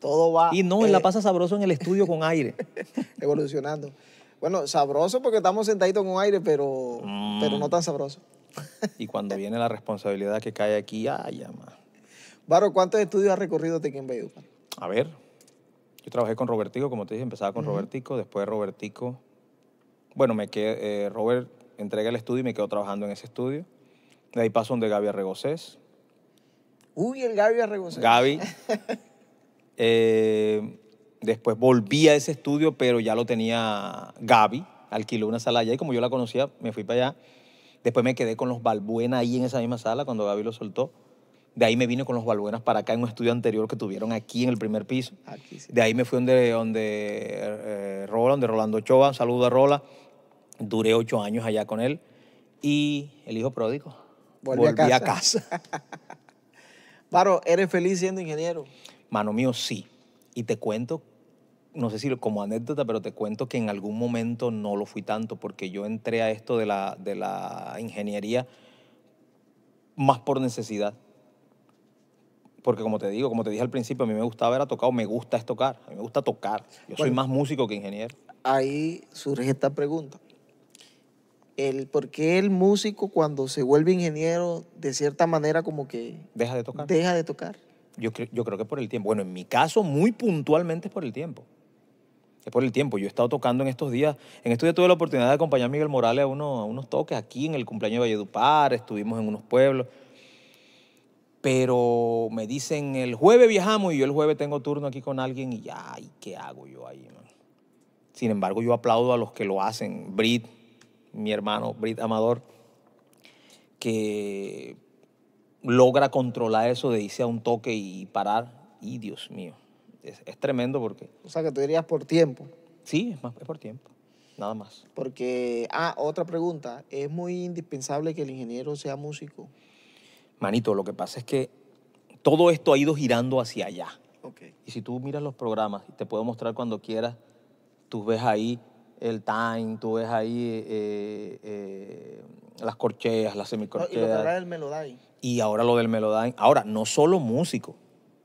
Todo va... Y no, en la eh, pasa sabroso en el estudio con aire. Evolucionando. Bueno, sabroso porque estamos sentaditos con aire, pero, mm. pero no tan sabroso. y cuando viene la responsabilidad que cae aquí, ay, más Varo, ¿cuántos estudios has recorrido de Bayou? A ver, yo trabajé con Robertico, como te dije, empezaba con Robertico, después Robertico. Bueno, me quedé, eh, Robert entrega el estudio y me quedo trabajando en ese estudio. De ahí paso donde Gaby Arregocés. Uy, el Gaby Arregocés. Gaby. eh, después volví a ese estudio, pero ya lo tenía gabi Alquiló una sala allá y como yo la conocía, me fui para allá. Después me quedé con los Balbuena ahí en esa misma sala cuando gabi lo soltó. De ahí me vine con los Balbuenas para acá en un estudio anterior que tuvieron aquí en el primer piso. De ahí me fui donde, donde eh, Rolando Ochoa, saludo a Rola. Duré ocho años allá con él. Y el hijo pródigo. Volví, a casa. A ¿eres feliz siendo ingeniero? Mano mío, sí. Y te cuento, no sé si como anécdota, pero te cuento que en algún momento no lo fui tanto, porque yo entré a esto de la, de la ingeniería más por necesidad porque como te digo, como te dije al principio, a mí me gustaba haber tocado, me gusta es tocar, a mí me gusta tocar. Yo soy más músico que ingeniero. Ahí surge esta pregunta. El, ¿Por qué el músico cuando se vuelve ingeniero, de cierta manera como que... Deja de tocar. Deja de tocar. Yo, creo que por el tiempo. Bueno, en mi caso, muy puntualmente es por el tiempo. Es por el tiempo. Yo he estado tocando en estos días. En estos días tuve la oportunidad de acompañar a Miguel Morales a, a unos toques aquí en el cumpleaños de Valledupar, estuvimos en unos pueblos pero me dicen el jueves viajamos y yo el jueves tengo turno aquí con alguien y ya, ¿y qué hago yo ahí? Man? Sin embargo, yo aplaudo a los que lo hacen. Brit, mi hermano, Brit Amador, que logra controlar eso de irse a un toque y parar. Y Dios mío, es, tremendo porque... O sea, que tú dirías por tiempo. Sí, es por tiempo. Nada más. Porque, ah, otra pregunta. ¿Es muy indispensable que el ingeniero sea músico? Manito, lo que pasa es que todo esto ha ido girando hacia allá. Y si tú miras los programas, te puedo mostrar cuando quieras, tú ves ahí el time, tú ves ahí eh, eh, las corcheas, las semicorcheas. y ahora del Y ahora lo del Melodyne. Ahora, no solo músico,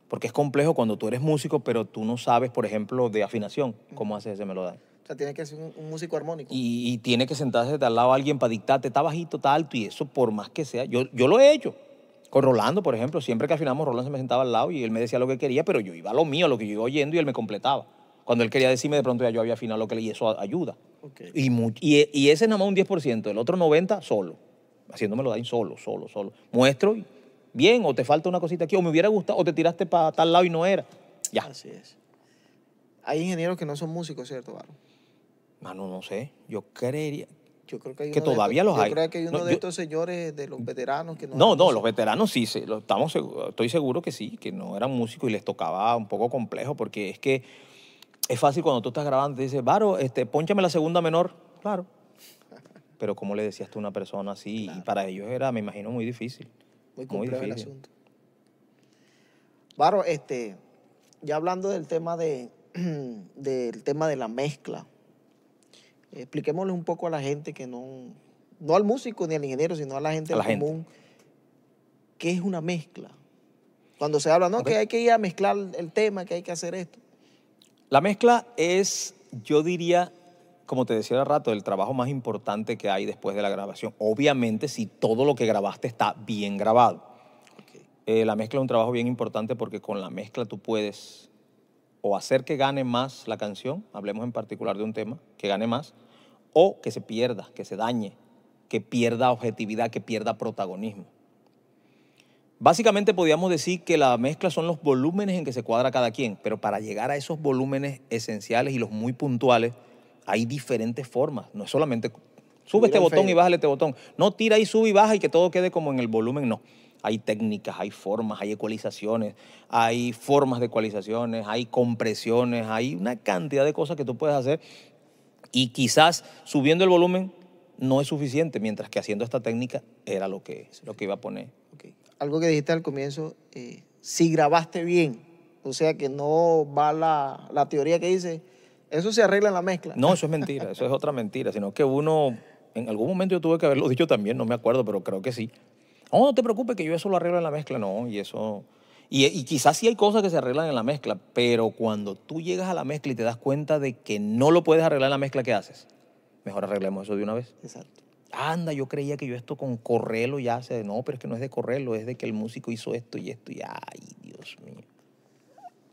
porque es complejo cuando tú eres músico, pero tú no sabes, por ejemplo, de afinación, cómo haces ese Melodyne. O sea, tienes que ser un, músico armónico. Y, tiene que sentarse de al lado a alguien para dictarte, está bajito, está alto, y eso por más que sea. Yo, yo lo he hecho. Con Rolando, por ejemplo, siempre que afinamos, Rolando se me sentaba al lado y él me decía lo que quería, pero yo iba a lo mío, lo que yo iba oyendo y él me completaba. Cuando él quería decirme, de pronto ya yo había afinado lo que le y eso ayuda. Y, ese es nada más un 10%, el otro 90% solo, haciéndomelo daño solo, solo, solo. Muestro, bien, o te falta una cosita aquí, o me hubiera gustado, o te tiraste para tal lado y no era. Ya. Así es. Hay ingenieros que no son músicos, ¿cierto, Baro? Mano, no sé. Yo creería, yo creo que, hay todavía los hay. que hay uno de estos señores, de los veteranos que no... No, los veteranos sí, estamos, estoy seguro que sí, que no eran músicos y les tocaba un poco complejo, porque es que es fácil cuando tú estás grabando, te dices, Varo, este, ponchame la segunda menor. Claro. Pero ¿cómo le decías tú a una persona así? Y para ellos era, me imagino, muy difícil. Muy complejo el asunto. Varo, este, ya hablando del tema de, del tema de la mezcla, expliquémosle un poco a la gente que no, no al músico ni al ingeniero, sino a la gente común, ¿qué es una mezcla? Cuando se habla, no, que hay que ir a mezclar el tema, que hay que hacer esto. La mezcla es, yo diría, como te decía hace rato, el trabajo más importante que hay después de la grabación. Obviamente, si todo lo que grabaste está bien grabado. Eh, la mezcla es un trabajo bien importante porque con la mezcla tú puedes o hacer que gane más la canción, hablemos en particular de un tema, que gane más, o que se pierda, que se dañe, que pierda objetividad, que pierda protagonismo. Básicamente podríamos decir que la mezcla son los volúmenes en que se cuadra cada quien, pero para llegar a esos volúmenes esenciales y los muy puntuales hay diferentes formas, no es solamente sube este botón y bájale este botón, no tira y sube y baja y que todo quede como en el volumen, no. Hay técnicas, hay formas, hay ecualizaciones, hay formas de ecualizaciones, hay compresiones, hay una cantidad de cosas que tú puedes hacer y quizás subiendo el volumen no es suficiente, mientras que haciendo esta técnica era lo que, lo que iba a poner. Okay. Algo que dijiste al comienzo, eh, si grabaste bien, o sea que no va la, la teoría que dice, eso se arregla en la mezcla. No, eso es mentira, eso es otra mentira, sino que uno, en algún momento yo tuve que haberlo dicho también, no me acuerdo, pero creo que sí, Oh, no te preocupes que yo eso lo arreglo en la mezcla. No, y eso... Y, quizás sí hay cosas que se arreglan en la mezcla, pero cuando tú llegas a la mezcla y te das cuenta de que no lo puedes arreglar en la mezcla, ¿qué haces? Mejor arreglemos eso de una vez. Exacto. Anda, yo creía que yo esto con correlo ya se... No, pero es que no es de correlo, es de que el músico hizo esto y esto y... ¡Ay, Dios mío!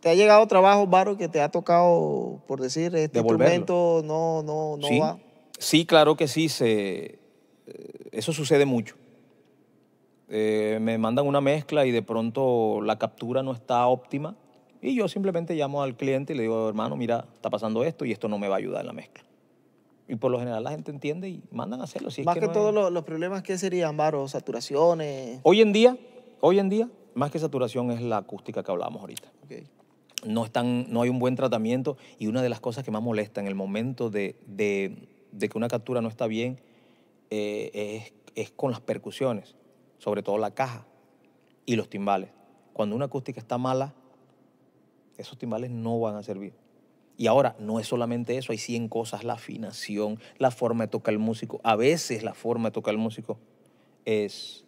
¿Te ha llegado trabajo, Baro, que te ha tocado, por decir, este no, no, no sí, va? Sí, claro que sí. Se, eh, eso sucede mucho. Eh, me mandan una mezcla y de pronto la captura no está óptima. Y yo simplemente llamo al cliente y le digo, hermano, mira, está pasando esto y esto no me va a ayudar en la mezcla. Y por lo general la gente entiende y mandan a hacerlo. Si más que, todos los, problemas, ¿qué serían, Varo? ¿Saturaciones? Hoy en día, hoy en día, más que saturación es la acústica que hablábamos ahorita. No, están, no hay un buen tratamiento y una de las cosas que más molesta en el momento de, de, que una captura no está bien eh, es, es con las percusiones sobre todo la caja y los timbales. Cuando una acústica está mala, esos timbales no van a servir. Y ahora, no es solamente eso, hay 100 cosas, la afinación, la forma de tocar el músico. A veces la forma de tocar el músico es,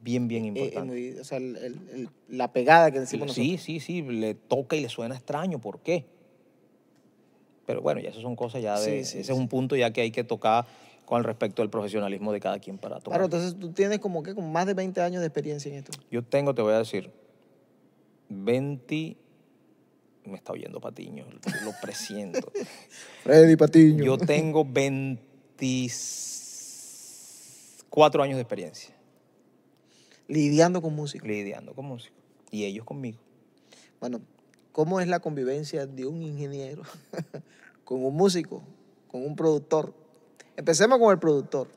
bien, bien eh, eh, importante. la pegada que decimos sí, nosotros. Sí, sí, sí, le toca y le suena extraño, ¿por qué? Pero bueno, ya eso son cosas ya de... ese es un punto ya que hay que tocar con respecto al profesionalismo de cada quien para tomar. Claro, entonces tú tienes como que más de 20 años de experiencia en esto. Yo tengo, te voy a decir, 20 me está oyendo Patiño, lo presiento. Freddy Patiño. Yo tengo 24 años de experiencia. Lidiando con músicos. Lidiando con músicos. Y ellos conmigo. Bueno, ¿cómo es la convivencia de un ingeniero con un músico, con un productor, Empecemos con el productor.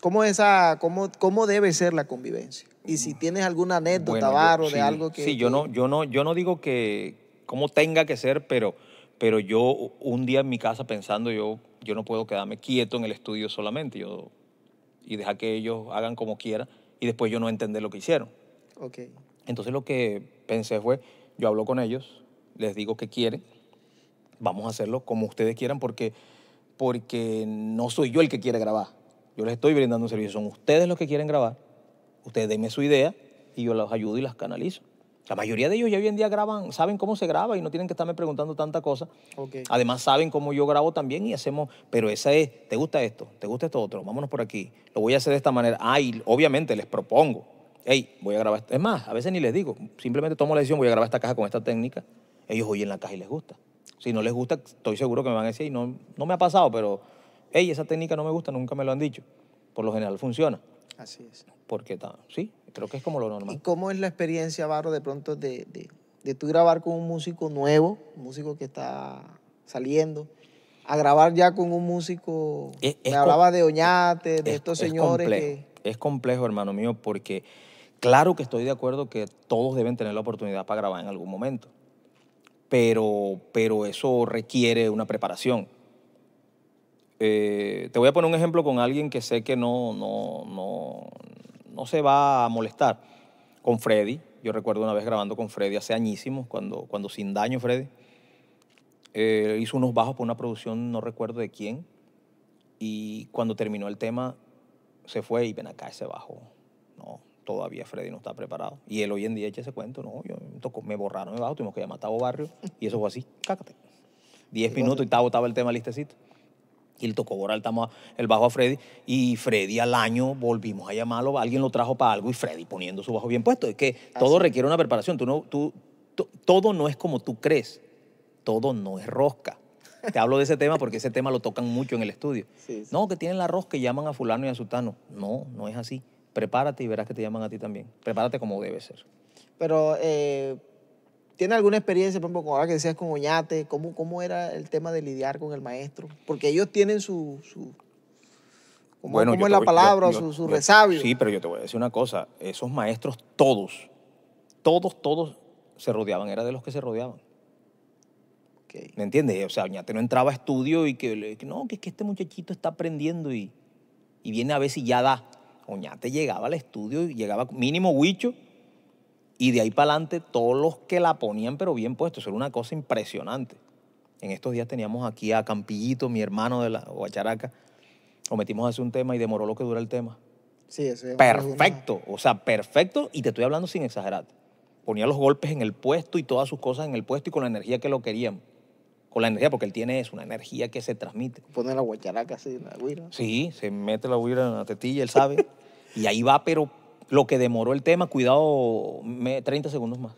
¿Cómo, esa, cómo, cómo debe ser la convivencia? Y si mm. tienes alguna anécdota, Baro, de algo que... Sí, yo, no, yo, no, yo no digo que cómo tenga que ser, pero, pero yo un día en mi casa pensando, yo, yo no puedo quedarme quieto en el estudio solamente yo, y dejar que ellos hagan como quieran y después yo no entender lo que hicieron. Okay. Entonces lo que pensé fue, yo hablo con ellos, les digo que quieren, vamos a hacerlo como ustedes quieran porque porque no soy yo el que quiere grabar. Yo les estoy brindando un servicio, son ustedes los que quieren grabar. Ustedes denme su idea y yo los ayudo y las canalizo. La mayoría de ellos ya hoy en día graban, saben cómo se graba y no tienen que estarme preguntando tanta cosa. Además saben cómo yo grabo también y hacemos, pero esa es, ¿te gusta esto? ¿Te gusta esto otro? Vámonos por aquí. Lo voy a hacer de esta manera. Ay, ah, obviamente les propongo. Hey, voy a grabar. Es más, a veces ni les digo, simplemente tomo la decisión, voy a grabar esta caja con esta técnica. Ellos oyen la caja y les gusta. Si no les gusta, estoy seguro que me van a decir, no, no me ha pasado, pero, hey, esa técnica no me gusta, nunca me lo han dicho. Por lo general funciona. Así es. Porque, sí, creo que es como lo normal. ¿Y cómo es la experiencia, Barro, de pronto de, de, de tú grabar con un músico nuevo, un músico que está saliendo? a grabar ya con un músico. me hablaba de Oñate, de estos señores. Es complejo, hermano mío, porque claro que estoy de acuerdo que todos deben tener la oportunidad para grabar en algún momento pero, pero eso requiere una preparación. Eh, te voy a poner un ejemplo con alguien que sé que no, no, no, se va a molestar. Con Freddy, yo recuerdo una vez grabando con Freddy hace añísimos, cuando, cuando sin daño Freddy, eh, hizo unos bajos por una producción, no recuerdo de quién, y cuando terminó el tema, se fue y ven acá ese bajo. No, todavía Freddy no está preparado. Y él hoy en día echa ese cuento, no, yo tocó, me borraron el bajo, tuvimos que llamar a Tavo Barrio y eso fue así, cácate. Diez minutos y Tavo estaba el tema listecito. Y él tocó borrar el bajo a Freddy y Freddy al año volvimos a llamarlo, alguien lo trajo para algo y Freddy poniendo su bajo bien puesto. Es que todo requiere una preparación, tú no, tú, todo no es como tú crees, todo no es rosca. Te hablo de ese tema porque ese tema lo tocan mucho en el estudio. No, que tienen la rosca y llaman a fulano y a sutano. No, no es así prepárate y verás que te llaman a ti también. Prepárate como debe ser. Pero, eh, ¿tiene alguna experiencia, por ejemplo, ahora que decías con Oñate, ¿cómo, era el tema de lidiar con el maestro? Porque ellos tienen su... su ¿Cómo es la palabra? su, resabio. Sí, pero yo te voy a decir una cosa. Esos maestros, todos, todos, todos se rodeaban. Era de los que se rodeaban. ¿Me entiendes? O sea, Oñate no entraba a estudio y que, no, que es que este muchachito está aprendiendo y, y viene a ver si ya da. Oñate llegaba al estudio, llegaba mínimo Huicho, y de ahí para adelante todos los que la ponían, pero bien puesto, Eso era una cosa impresionante. En estos días teníamos aquí a Campillito, mi hermano de la Guacharaca. Lo metimos hace un tema y demoró lo que dura el tema. Sí, eso es Perfecto, o sea, perfecto. Y te estoy hablando sin exagerar. Ponía los golpes en el puesto y todas sus cosas en el puesto y con la energía que lo querían. O la energía, porque él tiene es una energía que se transmite. Pone la guacharaca así, la huira. Sí, se mete la huira en la tetilla, él sabe. y ahí va, pero lo que demoró el tema, cuidado, 30 segundos más.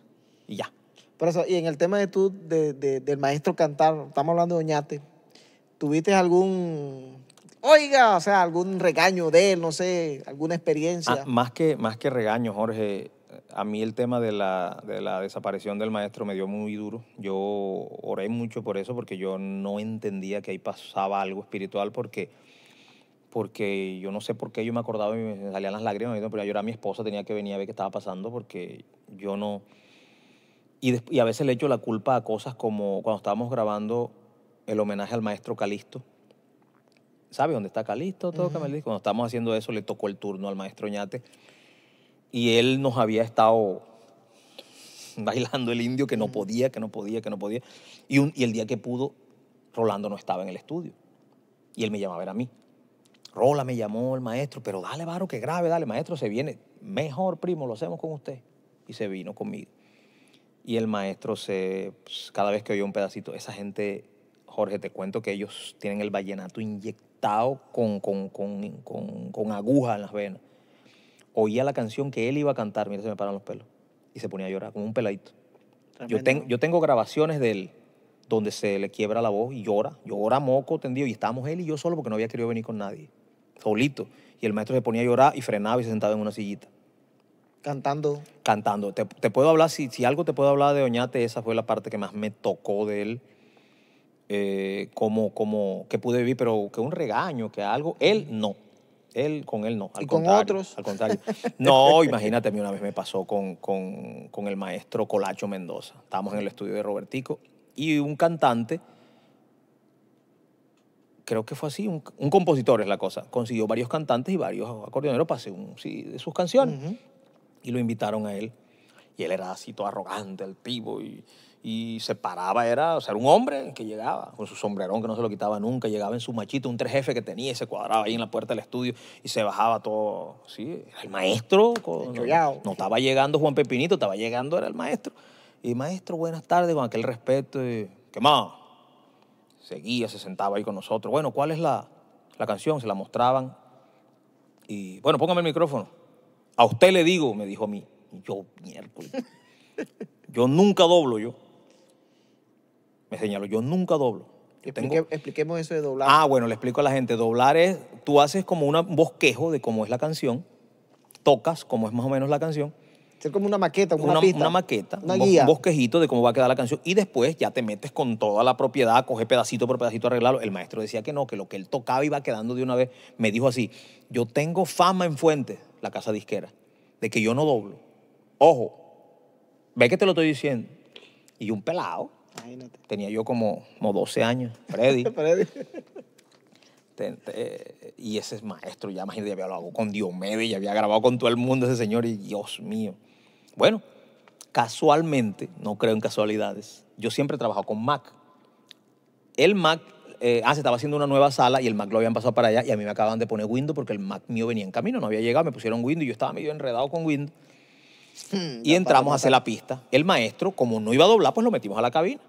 Y ya. Por eso, y en el tema de tú, del maestro cantar, estamos hablando de Doñate, ¿tuviste algún, oiga, o sea, algún regaño de él, no sé, alguna experiencia? Ah, más, que, más que regaño, Jorge, a mí el tema de la, desaparición del maestro me dio muy duro. Yo oré mucho por eso porque yo no entendía que ahí pasaba algo espiritual porque, porque yo no sé por qué yo me acordaba y me salían las lágrimas. pero yo era mi esposa, tenía que venir a ver qué estaba pasando porque yo no... Y, a veces le echo la culpa a cosas como cuando estábamos grabando el homenaje al maestro Calisto. ¿Sabe dónde está Calisto? Todo Cuando estábamos haciendo eso le tocó el turno al maestro Ñate y él nos había estado bailando el indio que no podía, que no podía, que no podía. Y, el día que pudo, Rolando no estaba en el estudio. Y él me llamaba, ver a mí. Rola me llamó el maestro, pero dale, Varo, que grave, dale, maestro, se viene. Mejor, primo, lo hacemos con usted. Y se vino conmigo. Y el maestro, se, pues, cada vez que oía un pedacito, esa gente, Jorge, te cuento que ellos tienen el vallenato inyectado con, con, con aguja en las venas oía la canción que él iba a cantar, mira, se me paran los pelos. Y se ponía a llorar, como un peladito. Yo, tengo grabaciones de él donde se le quiebra la voz y llora, llora moco tendido. Y estábamos él y yo solo porque no había querido venir con nadie, solito. Y el maestro se ponía a llorar y frenaba y se sentaba en una sillita. Cantando. Cantando. Te, puedo hablar, si, algo te puedo hablar de Oñate, esa fue la parte que más me tocó de él. Eh, como, como que pude vivir, pero que un regaño, que algo. Él no él con él no. Al ¿Y con otros? Al contrario. No, imagínate, mí una vez me pasó con, el maestro Colacho Mendoza. Estábamos en el estudio de Robertico y un cantante, creo que fue así, un, compositor es la cosa, consiguió varios cantantes y varios acordeoneros para hacer un, sí, de sus canciones. Y lo invitaron a él. Y él era así todo arrogante, altivo y y se paraba, era, o sea, un hombre que llegaba con su sombrerón que no se lo quitaba nunca, llegaba en su machito, un tres jefe que tenía y se cuadraba ahí en la puerta del estudio y se bajaba todo, sí, el maestro, no, estaba llegando Juan Pepinito, estaba llegando era el maestro. Y maestro, buenas tardes, con aquel respeto, ¿qué más? Seguía, se sentaba ahí con nosotros. Bueno, ¿cuál es la, canción? Se la mostraban. Y bueno, póngame el micrófono. A usted le digo, me dijo a mí. yo, miércoles. Yo nunca doblo yo me señaló, yo nunca doblo. Expliquemos eso de doblar. Ah, bueno, le explico a la gente. Doblar es, tú haces como un bosquejo de cómo es la canción, tocas como es más o menos la canción. Es como una maqueta, una, Una maqueta, un, bosquejito de cómo va a quedar la canción y después ya te metes con toda la propiedad, coge pedacito por pedacito, arreglarlo. El maestro decía que no, que lo que él tocaba iba quedando de una vez. Me dijo así, yo tengo fama en Fuente, la casa disquera, de que yo no doblo. Ojo, ve que te lo estoy diciendo. Y un pelado Tenía yo como, 12 años, Freddy. y ese es maestro, ya imagínate, ya había hablado con Diomedes, ya había grabado con todo el mundo ese señor, y Dios mío. Bueno, casualmente, no creo en casualidades, yo siempre he trabajado con Mac. El Mac, eh, ah, se estaba haciendo una nueva sala y el Mac lo habían pasado para allá y a mí me acaban de poner Windows porque el Mac mío venía en camino, no había llegado, me pusieron Windows y yo estaba medio enredado con Windows. Hmm, y entramos a hacer la pista. El maestro, como no iba a doblar, pues lo metimos a la cabina.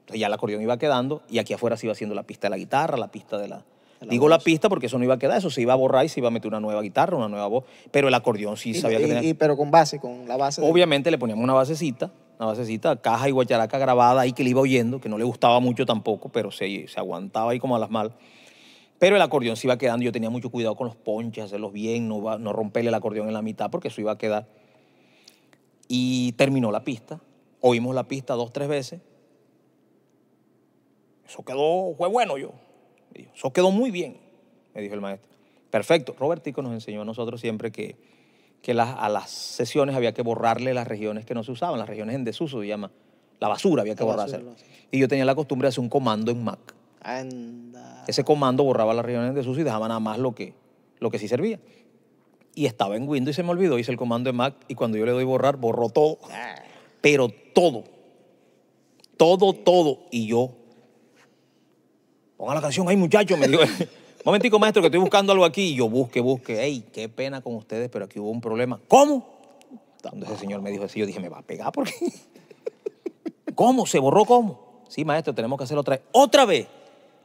Entonces ya el acordeón iba quedando y aquí afuera se iba haciendo la pista de la guitarra, la pista de la... Digo la pista porque eso no iba a quedar, eso se iba a borrar y se iba a meter una nueva guitarra, una nueva voz, pero el acordeón sí sabía pero con base, con la base. Obviamente le poníamos una basecita, una basecita, caja y guacharaca grabada ahí que le iba oyendo, que no le gustaba mucho tampoco, pero se, aguantaba ahí como a las mal Pero el acordeón se iba quedando, yo tenía mucho cuidado con los ponches, hacerlos bien, no, no romperle el acordeón en la mitad porque eso iba a quedar y terminó la pista. Oímos la pista dos, tres veces. Eso quedó, fue bueno yo. Eso quedó muy bien, me dijo el maestro. Perfecto. Robertico nos enseñó a nosotros siempre que, a las sesiones había que borrarle las regiones que no se usaban, las regiones en desuso se llama. La basura había que borrarse. Y yo tenía la costumbre de hacer un comando en Mac. Ese comando borraba las regiones en desuso y dejaba nada más lo que, lo que sí servía y estaba en Windows y se me olvidó, hice el comando de Mac y cuando yo le doy borrar, borró todo, ah. pero todo, todo, todo. Y yo, ponga la canción ahí muchachos, me dijo, momentico maestro que estoy buscando algo aquí y yo busque, busque, Ey, qué pena con ustedes, pero aquí hubo un problema. ¿Cómo? Cuando ese señor me dijo así, yo dije, me va a pegar porque... ¿Cómo? ¿Se borró cómo? Sí, maestro, tenemos que hacerlo otra vez. ¿Otra vez?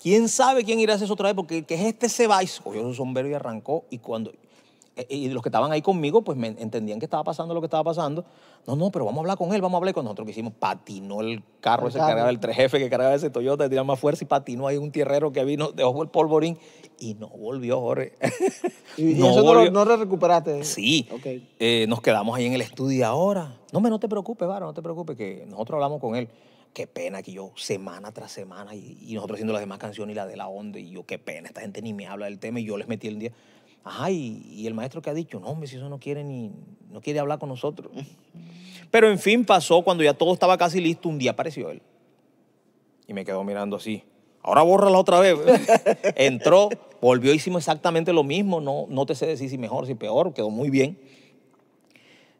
¿Quién sabe quién irá a hacer eso otra vez? Porque el que es este se va y cogió su sombrero y arrancó. Y cuando eh, y los que estaban ahí conmigo, pues me entendían que estaba pasando lo que estaba pasando. No, no, pero vamos a hablar con él, vamos a hablar con nosotros. Que hicimos, patinó el carro, ese que cargaba el 3F que cargaba ese Toyota, tenía más fuerza y patinó ahí un tierrero que vino, de ojo el polvorín y no volvió, Jorge. ¿Y, no No, no, recuperaste? Sí. Eh, nos quedamos ahí en el estudio ahora. No, me, no te preocupes, Varo, no te preocupes, que nosotros hablamos con él qué pena que yo semana tras semana y, y, nosotros haciendo las demás canciones y la de la onda y yo qué pena, esta gente ni me habla del tema y yo les metí el día. Ajá, y, el maestro que ha dicho, no, hombre, si eso no quiere ni, no quiere hablar con nosotros. Pero en fin pasó, cuando ya todo estaba casi listo, un día apareció él. Y me quedó mirando así. Ahora bórrala otra vez. Entró, volvió, hicimos exactamente lo mismo. No, no te sé decir si mejor, si peor, quedó muy bien.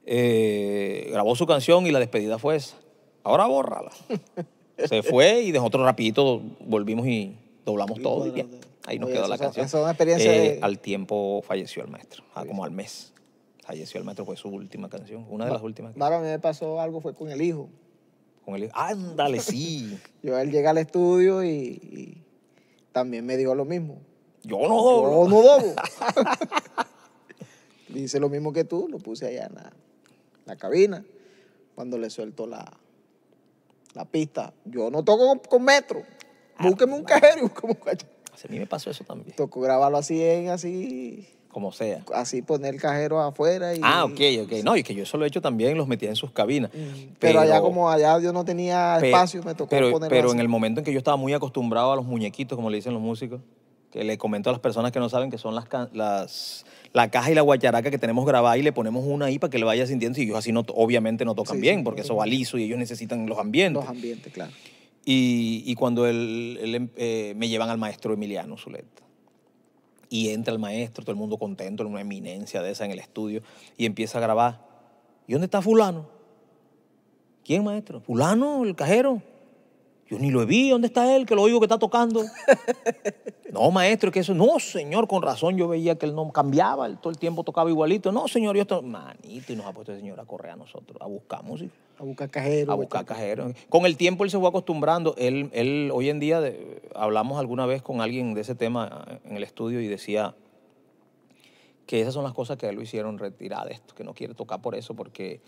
Eh, grabó su canción y la despedida fue esa. Ahora bórrala. Se fue y de otro rapidito volvimos y doblamos todo. Ahí nos quedó la canción. Eso es una experiencia. Eh, al tiempo falleció el maestro, ah, como al mes. Falleció el maestro, fue su última canción, una de las últimas. Claro, a mí me pasó algo, fue con el hijo. Con el hijo. Ándale, sí. Yo él llega al estudio y, también me dijo lo mismo. Yo no doblo. Yo no doblo. Dice lo mismo que tú, lo puse allá en la, cabina. Cuando le suelto la, la pista, yo no toco con, metro. Ah, búsqueme un cajero y búsqueme un a mí me pasó eso también. Tocó grabarlo así, así. Como sea. Así poner el cajero afuera y. Ah, ok, ok. No, y que yo eso lo he hecho también, los metía en sus cabinas. Mm, pero, allá, como allá yo no tenía espacio, me tocó pero, Pero en el momento en que yo estaba muy acostumbrado a los muñequitos, como le dicen los músicos, que le comento a las personas que no saben que son las, las la caja y la guacharaca que tenemos grabada y le ponemos una ahí para que le vaya sintiendo y ellos así no, obviamente no tocan bien porque eso va liso y ellos necesitan los ambientes. Los ambientes, claro. Y, cuando em, eh, me llevan al maestro Emiliano Zuleta. Y entra el maestro, todo el mundo contento, en una eminencia de esa en el estudio, y empieza a grabar. ¿Y dónde está fulano? ¿Quién, maestro? Fulano, el cajero. Yo ni lo vi, ¿dónde está él? Que lo oigo que está tocando. no, maestro, que eso. No, señor, con razón yo veía que él no cambiaba, él todo el tiempo tocaba igualito. No, señor, yo estoy. Manito, y nos ha puesto el señor a correr a nosotros, a buscar música. A buscar cajero. A buscar cajero. Con el tiempo él se fue acostumbrando. Él, él hoy en día, hablamos alguna vez con alguien de ese tema eh, en el estudio y decía que esas son las cosas que él lo hicieron retirar de esto, que no quiere tocar por eso, porque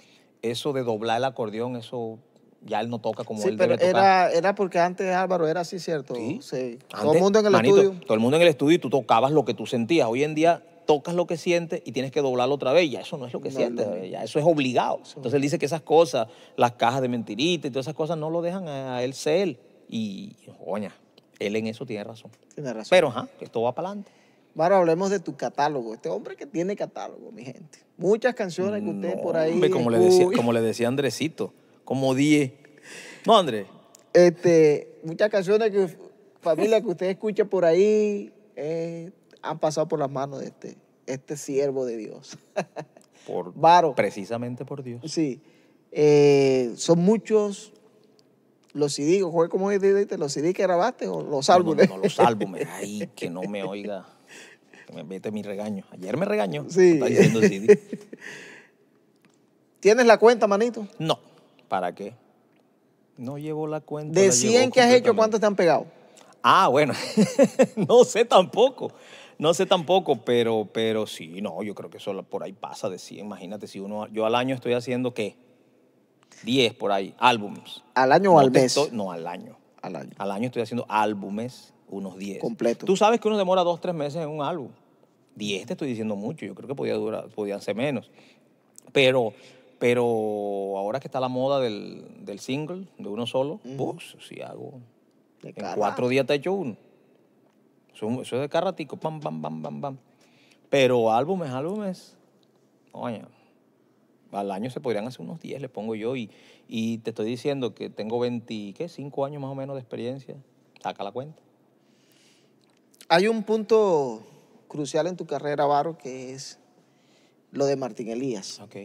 eso de doblar el acordeón, eso ya él no toca como él debe tocar. Era, porque antes, Álvaro, era así, ¿cierto? Sí. todo el mundo en el estudio. Todo el mundo en el estudio y tú tocabas lo que tú sentías. Hoy en día tocas lo que sientes y tienes que doblarlo otra vez. Ya eso no es lo que sientes, ya eso es obligado. Entonces él dice que esas cosas, las cajas de mentiritas y todas esas cosas no lo dejan a, él ser. Y, coña, él en eso tiene razón. Tiene razón. Pero, ajá, esto va para adelante. Ahora hablemos de tu catálogo. Este hombre que tiene catálogo, mi gente. Muchas canciones que ustedes por ahí. Hombre, como, le decía, como le decía Andresito, como 10. No, Andrés. Este, muchas canciones que, familia, que usted escucha por ahí, eh, han pasado por las manos de este, este siervo de Dios. por, Varo. Precisamente por Dios. Sí. Eh, son muchos los CD, ¿cómo como los CD que grabaste o los álbumes. No, los álbumes. Ay, que no me oiga. Que me mete mi regaño. Ayer me regaño Sí. Está CD. ¿Tienes la cuenta, manito? No. ¿Para qué? No llevo la cuenta. ¿De 100 que has hecho, cuántos te han pegado? Ah, bueno, no sé tampoco. No sé tampoco, pero, pero sí, no, yo creo que eso por ahí pasa de 100. Imagínate, si uno, yo al año estoy haciendo qué? 10 por ahí, álbumes. ¿Al año o al mes? no, al año. Al año. Al año estoy haciendo álbumes, unos 10. Completo. Tú sabes que uno demora dos, tres meses en un álbum. 10 te estoy diciendo mucho, yo creo que podía durar, podían ser menos. Pero pero ahora que está la moda del, single, de uno solo, pues, si hago. en cuatro días te hecho uno. Eso, es de carratico, pam, pam, pam, pam, pam. Pero álbumes, álbumes, oye, al año se podrían hacer unos 10, le pongo yo. Y, y te estoy diciendo que tengo 25 años más o menos de experiencia. Saca la cuenta. Hay un punto crucial en tu carrera, Varo, que es lo de Martín Elías. ok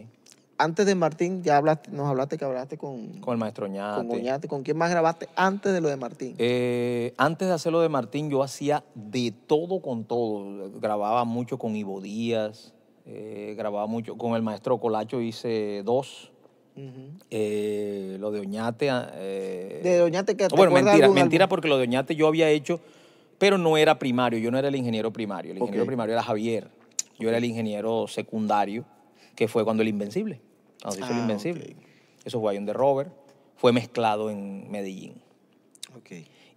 antes de Martín, ya hablaste, nos hablaste que hablaste con... Con el maestro Oñate. Con Oñate. ¿Con quién más grabaste antes de lo de Martín? Eh, antes de hacer lo de Martín, yo hacía de todo con todo. Grababa mucho con Ivo Díaz, eh, grababa mucho con el maestro Colacho, hice dos. Eh, lo de Oñate. Ah, de Oñate que Bueno, mentira, mentira, porque lo de Oñate yo había hecho, pero no era primario, yo no era el ingeniero primario. El ingeniero primario era Javier, yo era el ingeniero secundario, que fue cuando el Invencible. Ah, invencible. Eso fue un de Robert. Fue mezclado en Medellín.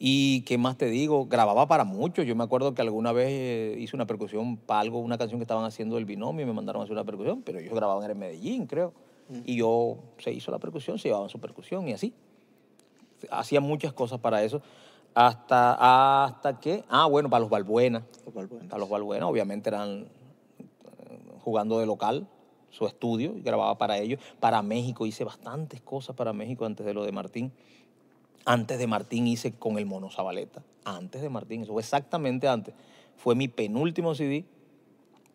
Y qué más te digo, grababa para muchos. Yo me acuerdo que alguna vez eh, hice una percusión para algo, una canción que estaban haciendo el binomio y me mandaron a hacer una percusión, pero ellos grababan en Medellín, creo. Y yo se hizo la percusión, se llevaban su percusión y así. Hacía muchas cosas para eso. Hasta, hasta que, ah, bueno, para los Balbuena. Para los Balbuena, obviamente eran eh, jugando de local, su estudio, grababa para ellos, para México, hice bastantes cosas para México antes de lo de Martín. Antes de Martín hice con el Mono Zabaleta, antes de Martín, eso fue exactamente antes. Fue mi penúltimo CD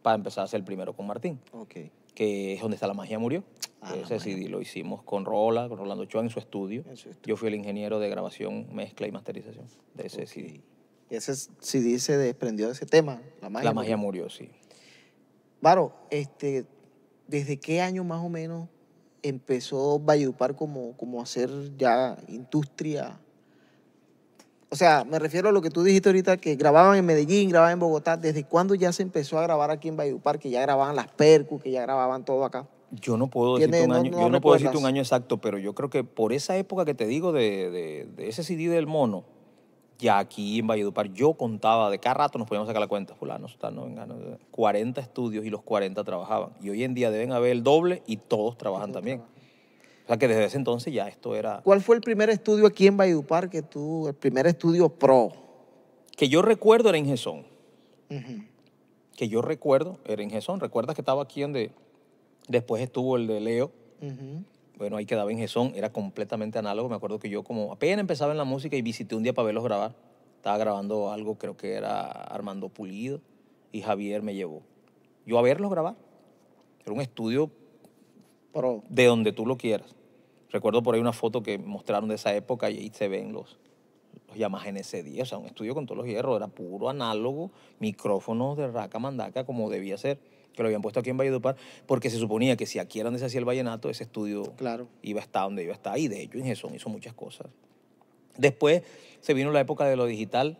para empezar a hacer el primero con Martín, que es donde está la magia murió. Ah, ese CD lo hicimos con Rola, con Rolando Ochoa en su, estudio. Yo fui el ingeniero de grabación, mezcla y masterización de ese CD. ese CD se desprendió de ese tema, la magia. La magia murió, sí. Varo, este, ¿desde qué año más o menos empezó Valledupar como, como a ser ya industria? O sea, me refiero a lo que tú dijiste ahorita, que grababan en Medellín, grababan en Bogotá. ¿Desde cuándo ya se empezó a grabar aquí en Valledupar, que ya grababan las percus, que ya grababan todo acá? Yo no puedo decirte, un, año, yo no puedo decirte un año exacto, pero yo creo que por esa época que te digo de, de ese CD del mono, ya aquí en Valledupar yo contaba de cada rato nos podíamos sacar la cuenta, fulano, 40 estudios y los 40 trabajaban. Y hoy en día deben haber el doble y todos trabajan también. O sea que desde ese entonces ya esto era... ¿Cuál fue el primer estudio aquí en Valledupar que tú, el primer estudio pro? Que yo recuerdo era en Que yo recuerdo era en Gesón. ¿Recuerdas que estaba aquí donde después estuvo el de Leo? bueno, ahí quedaba en Gesón, era completamente análogo. Me acuerdo que yo como apenas empezaba en la música y visité un día para verlos grabar. Estaba grabando algo, creo que era Armando Pulido, y Javier me llevó. Yo a verlos grabar. Era un estudio de donde tú lo quieras. Recuerdo por ahí una foto que mostraron de esa época y ahí se ven los, los en ese día. o sea, un estudio con todos los hierros, era puro análogo, micrófonos de raca mandaca como debía ser que lo habían puesto aquí en Valledupar, porque se suponía que si aquí era donde se hacía el vallenato, ese estudio iba a estar donde iba a estar. Y de hecho, Ingesón hizo muchas cosas. Después se vino la época de lo digital.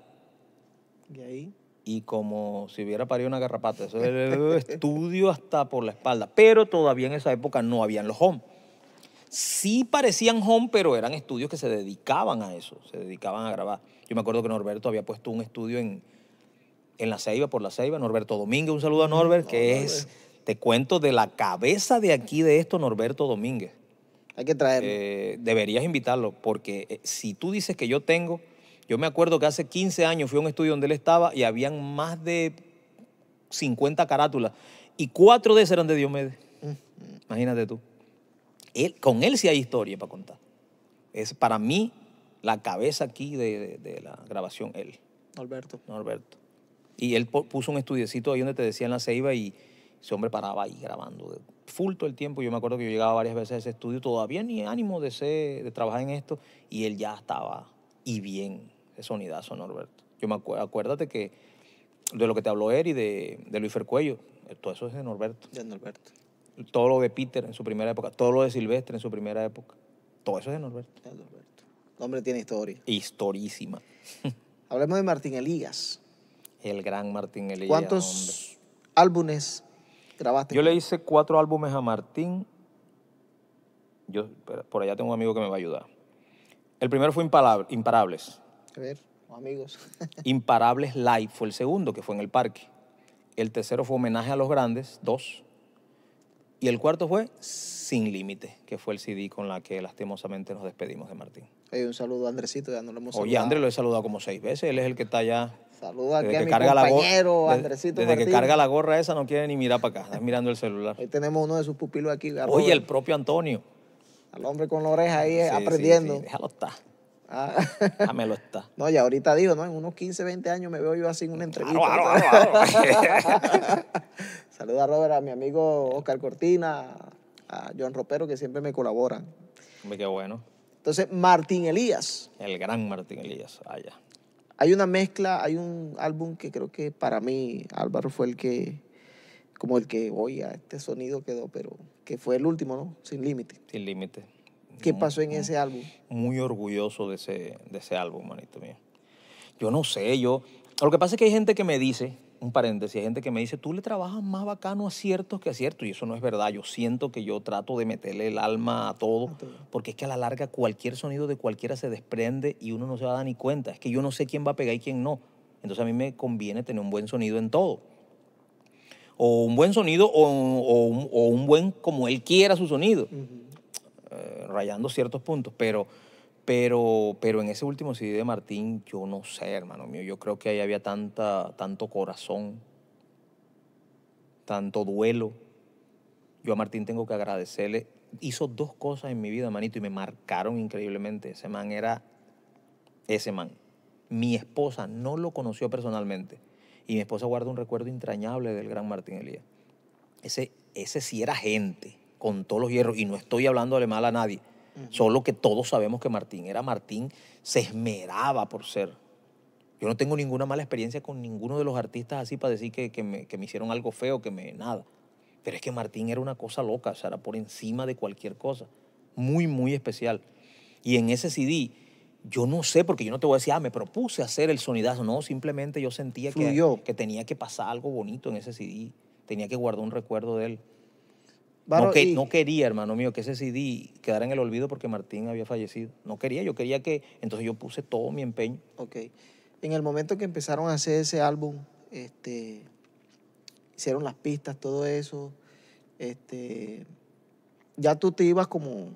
Y ahí. Y como si hubiera parido una garrapata. Eso estudio hasta por la espalda. Pero todavía en esa época no habían los home. Sí parecían home, pero eran estudios que se dedicaban a eso, se dedicaban a grabar. Yo me acuerdo que Norberto había puesto un estudio en, en La Ceiba, por La Ceiba, Norberto Domínguez, un saludo a mm, Norbert, que es, te cuento, de la cabeza de aquí de esto, Norberto Domínguez. Hay que traerlo. Eh, deberías invitarlo, porque eh, si tú dices que yo tengo, yo me acuerdo que hace 15 años fui a un estudio donde él estaba y habían más de 50 carátulas y cuatro de esas eran de Diomedes. Imagínate tú. con él sí hay historia para contar. Es para mí la cabeza aquí de, la grabación él. Norberto. Norberto. Y él puso un estudiecito ahí donde te decían la ceiba y ese hombre paraba ahí grabando full todo el tiempo. Yo me acuerdo que yo llegaba varias veces a ese estudio, todavía ni ánimo de, ser, de trabajar en esto, y él ya estaba y bien, esa son Norberto. Yo me acuerdo, acuérdate que de lo que te habló Eri, de, de Luis Fercuello, eh, todo eso es de Norberto. De Norberto. Todo lo de Peter en su primera época, todo lo de Silvestre en su primera época, todo eso es de Norberto. De Norberto. El hombre tiene historia. Historísima. Hablemos de Martín Elías. El gran Martín Elías. ¿Cuántos álbumes grabaste? Yo le hice cuatro álbumes a Martín. Yo, por allá tengo un amigo que me va a ayudar. El primero fue Imparables. A ver, amigos. Imparables Live fue el segundo, que fue en el parque. El tercero fue Homenaje a los Grandes, dos. Y el cuarto fue Sin Límite, que fue el CD con la que lastimosamente nos despedimos de Martín. un saludo a Andresito, ya no lo hemos Oye, Andrés lo he saludado como seis veces, él es el que está allá Saluda a mi compañero Andresito Desde, que carga la gorra esa no quiere ni mirar para acá, está mirando el celular. Hoy tenemos uno de sus pupilos aquí. Oye, el propio Antonio. Al hombre con la oreja ahí eh, aprendiendo. Déjalo estar. Déjame ah. ah, lo está. No, y ahorita digo, ¿no? En unos 15, 20 años me veo yo así en una entrevista. Saluda a Robert, a mi amigo Oscar Cortina, a John Ropero, que siempre me colaboran. Hombre, qué bueno. Entonces, Martín Elías. El gran Martín Elías, allá. Hay una mezcla, hay un álbum que creo que para mí Álvaro fue el que, como el que, a este sonido quedó, pero que fue el último, ¿no? Sin límite. Sin límite. ¿Qué pasó en ese álbum? Muy orgulloso de ese, de ese álbum, manito mío. Yo no sé, yo... Lo que pasa es que hay gente que me dice un paréntesis, hay gente que me dice, tú le trabajas más bacano a ciertos que a ciertos, y eso no es verdad, yo siento que yo trato de meterle el alma a todo, porque es que a la larga cualquier sonido de cualquiera se desprende y uno no se va a dar ni cuenta, es que yo no sé quién va a pegar y quién no, entonces a mí me conviene tener un buen sonido en todo, o un buen sonido o, un buen como él quiera su sonido, eh, rayando ciertos puntos, pero pero, en ese último CD de Martín, yo no sé, hermano mío, yo creo que ahí había tanta, tanto corazón, tanto duelo. Yo a Martín tengo que agradecerle. Hizo dos cosas en mi vida, manito, y me marcaron increíblemente. Ese man era ese man. Mi esposa no lo conoció personalmente. Y mi esposa guarda un recuerdo entrañable del gran Martín Elías. Ese, ese sí era gente, con todos los hierros. Y no estoy hablándole mal a nadie Solo que todos sabemos que Martín era Martín, se esmeraba por ser. Yo no tengo ninguna mala experiencia con ninguno de los artistas así para decir que, me, hicieron algo feo, que me nada. Pero es que Martín era una cosa loca, o sea, era por encima de cualquier cosa. Muy, muy especial. Y en ese CD, yo no sé, porque yo no te voy a decir, ah, me propuse hacer el sonidazo. No, simplemente yo sentía que, que, tenía que pasar algo bonito en ese CD. Tenía que guardar un recuerdo de él no, quería, hermano mío, que ese CD quedara en el olvido porque Martín había fallecido. No quería, yo quería que... Entonces yo puse todo mi empeño. Ok. En el momento que empezaron a hacer ese álbum, este, hicieron las pistas, todo eso, este, ya tú te ibas como,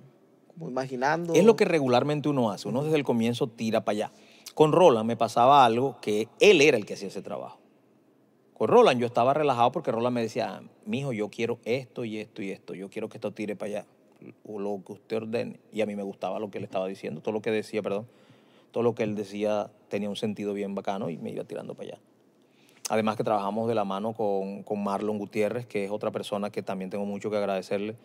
como imaginando... Es lo que regularmente uno hace. Uno desde el comienzo tira para allá. Con Roland me pasaba algo que él era el que hacía ese trabajo con pues Roland, yo estaba relajado porque Roland me decía, mijo, yo quiero esto y esto y esto, yo quiero que esto tire para allá, o lo que usted ordene. Y a mí me gustaba lo que él estaba diciendo, todo lo que decía, perdón, todo lo que él decía tenía un sentido bien bacano y me iba tirando para allá. Además que trabajamos de la mano con, con Marlon Gutiérrez, que es otra persona que también tengo mucho que agradecerle.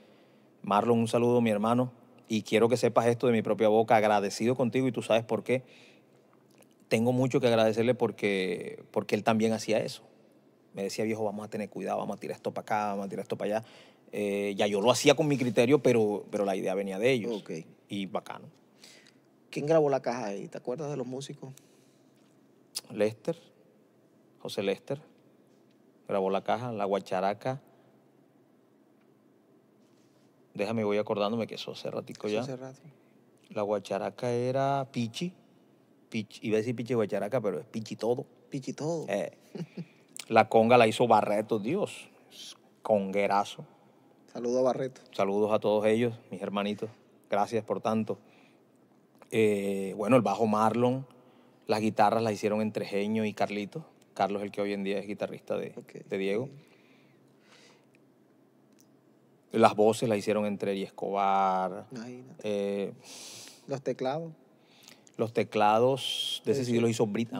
Marlon, un saludo, mi hermano, y quiero que sepas esto de mi propia boca, agradecido contigo y tú sabes por qué. Tengo mucho que agradecerle porque, porque él también hacía eso me decía, viejo, vamos a tener cuidado, vamos a tirar esto para acá, vamos a tirar esto para allá. Eh, ya yo lo hacía con mi criterio, pero, pero la idea venía de ellos. Ok. Y bacano. ¿Quién grabó la caja ahí? ¿Te acuerdas de los músicos? Lester, José Lester, grabó la caja, la guacharaca. Déjame, voy acordándome que eso hace ratico ya. Hace La guacharaca era Pichi. Iba a decir Pichi guacharaca, pero es Pichi todo. Pichi todo. Eh. La conga la hizo Barreto, Dios. Conguerazo. Saludos a Barreto. Saludos a todos ellos, mis hermanitos. Gracias por tanto. Eh, bueno, el bajo Marlon, las guitarras las hicieron entre Genio y Carlito. Carlos, el que hoy en día es guitarrista de, Diego. Las voces las hicieron entre y Escobar. Eh, los teclados. Los teclados de ese sí, lo hizo Brit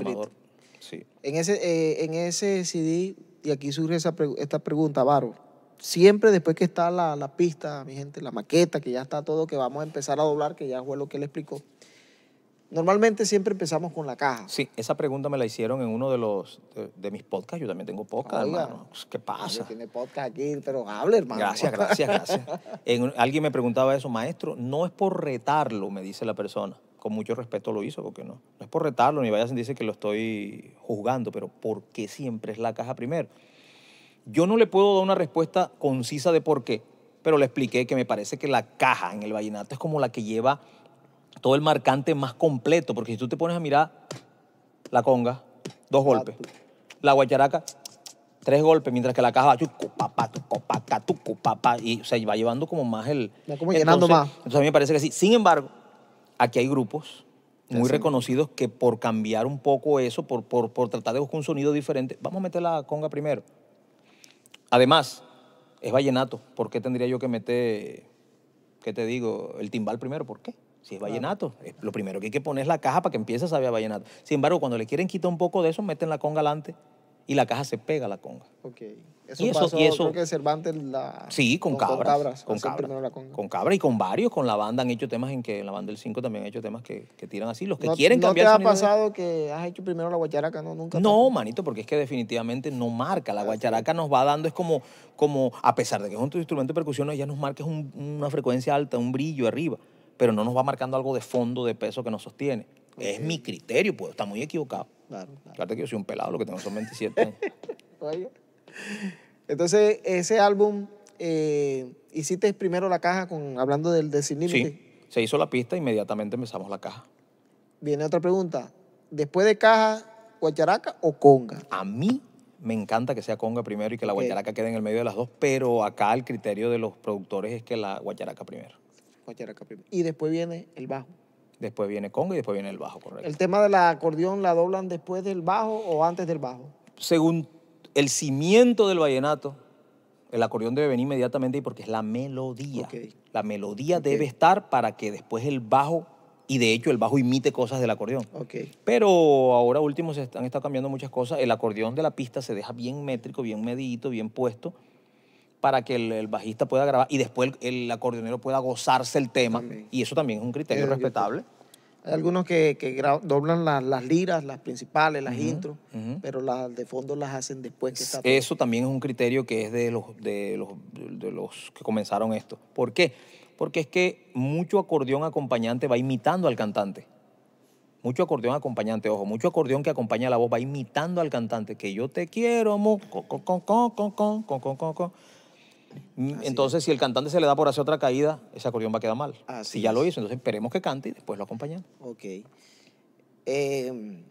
en ese, eh, en ese CD, y aquí surge esta pregunta, Varo. Siempre después que está la, pista, mi gente, la maqueta, que ya está todo, que vamos a empezar a doblar, que ya fue lo que él explicó. Normalmente siempre empezamos con la caja. Sí, esa pregunta me la hicieron en uno de los de, mis podcasts. Yo también tengo podcast, hermano. Pues, ¿Qué pasa? Tiene podcast aquí, pero hable, hermano. Gracias, gracias, gracias. alguien me preguntaba eso, maestro. No es por retarlo, me dice la persona con mucho respeto lo hizo, porque no, no es por retarlo, ni vaya a sentirse que lo estoy juzgando, pero ¿por qué siempre es la caja primero? Yo no le puedo dar una respuesta concisa de por qué, pero le expliqué que me parece que la caja en el vallenato es como la que lleva todo el marcante más completo, porque si tú te pones a mirar la conga, dos golpes, la guacharaca, tres golpes, mientras que la caja va papá, y se va llevando como más el... más. Entonces a mí me parece que sí. Sin embargo, aquí hay grupos muy reconocidos que por cambiar un poco eso, por, por, tratar de buscar un sonido diferente, vamos a meter la conga primero. Además, es vallenato. ¿Por qué tendría yo que meter, qué te digo, el timbal primero? ¿Por qué? Si es vallenato, es lo primero que hay que poner es la caja para que empiece a saber vallenato. Sin embargo, cuando le quieren quitar un poco de eso, meten la conga alante y la caja se pega a la conga. Ok. Eso y eso, pasó, y que Cervantes la... Sí, con, cabras. Con cabras, con, cabra, con y con varios, con la banda han hecho temas en que, en la banda del 5 también ha hecho temas que, tiran así. Los que quieren cambiar... ¿No te ha pasado que has hecho primero la guacharaca? No, nunca. No, manito, porque es que definitivamente no marca. La ah, guacharaca nos va dando, es como, como a pesar de que es un instrumento de percusión, ella nos marca una frecuencia alta, un brillo arriba, pero no nos va marcando algo de fondo, de peso que nos sostiene. Es mi criterio, pues está muy equivocado. Claro, claro. que yo soy un pelado, lo que tengo son 27 Oye. Entonces, ese álbum, eh, hiciste primero la caja con hablando del de Sí, se hizo la pista, inmediatamente empezamos la caja. Viene otra pregunta. Después de caja, guacharaca o conga? A mí me encanta que sea conga primero y que la guacharaca quede en el medio de las dos, pero acá el criterio de los productores es que la guacharaca primero. Guacharaca primero. Y después viene el bajo después viene congo y después viene el bajo, correcto. ¿El tema del acordeón la doblan después del bajo o antes del bajo? Según el cimiento del vallenato, el acordeón debe venir inmediatamente porque es la melodía. La melodía debe estar para que después el bajo, y de hecho el bajo imite cosas del acordeón. Okay. Pero ahora último se han estado cambiando muchas cosas. El acordeón de la pista se deja bien métrico, bien medidito, bien puesto para que el, bajista pueda grabar y después el, acordeonero pueda gozarse el tema. Y eso también es un criterio eh, respetable. Hay algunos que, doblan las liras, las principales, las intros, pero las de fondo las hacen después que Eso también es un criterio que es de los, que comenzaron esto. ¿Por qué? Porque es que mucho acordeón acompañante va imitando al cantante. Mucho acordeón acompañante, ojo, mucho acordeón que acompaña la voz va imitando al cantante. Que yo te quiero, mo, con, con, con, con, con, con, con, con. Mm, entonces, si el cantante se le da por hacer otra caída, ese acordeón va a quedar mal. si ya lo hizo, entonces esperemos que cante y después lo acompañamos. Ok. Em,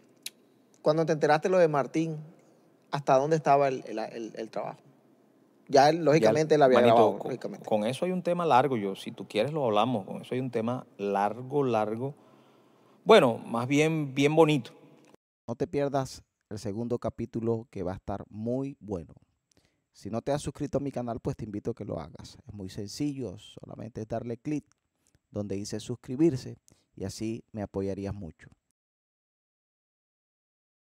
cuando te enteraste lo de Martín, ¿hasta dónde estaba el, trabajo? Ya, lógicamente, él había grabado. Con, con, eso hay un tema largo, yo. Si tú quieres, lo hablamos. Con eso hay un tema largo, largo. Bueno, más bien, bien bonito. No te pierdas el segundo capítulo que va a estar muy bueno. Si no te has suscrito a mi canal, pues te invito a que lo hagas. Es muy sencillo, solamente es darle clic donde dice suscribirse y así me apoyarías mucho.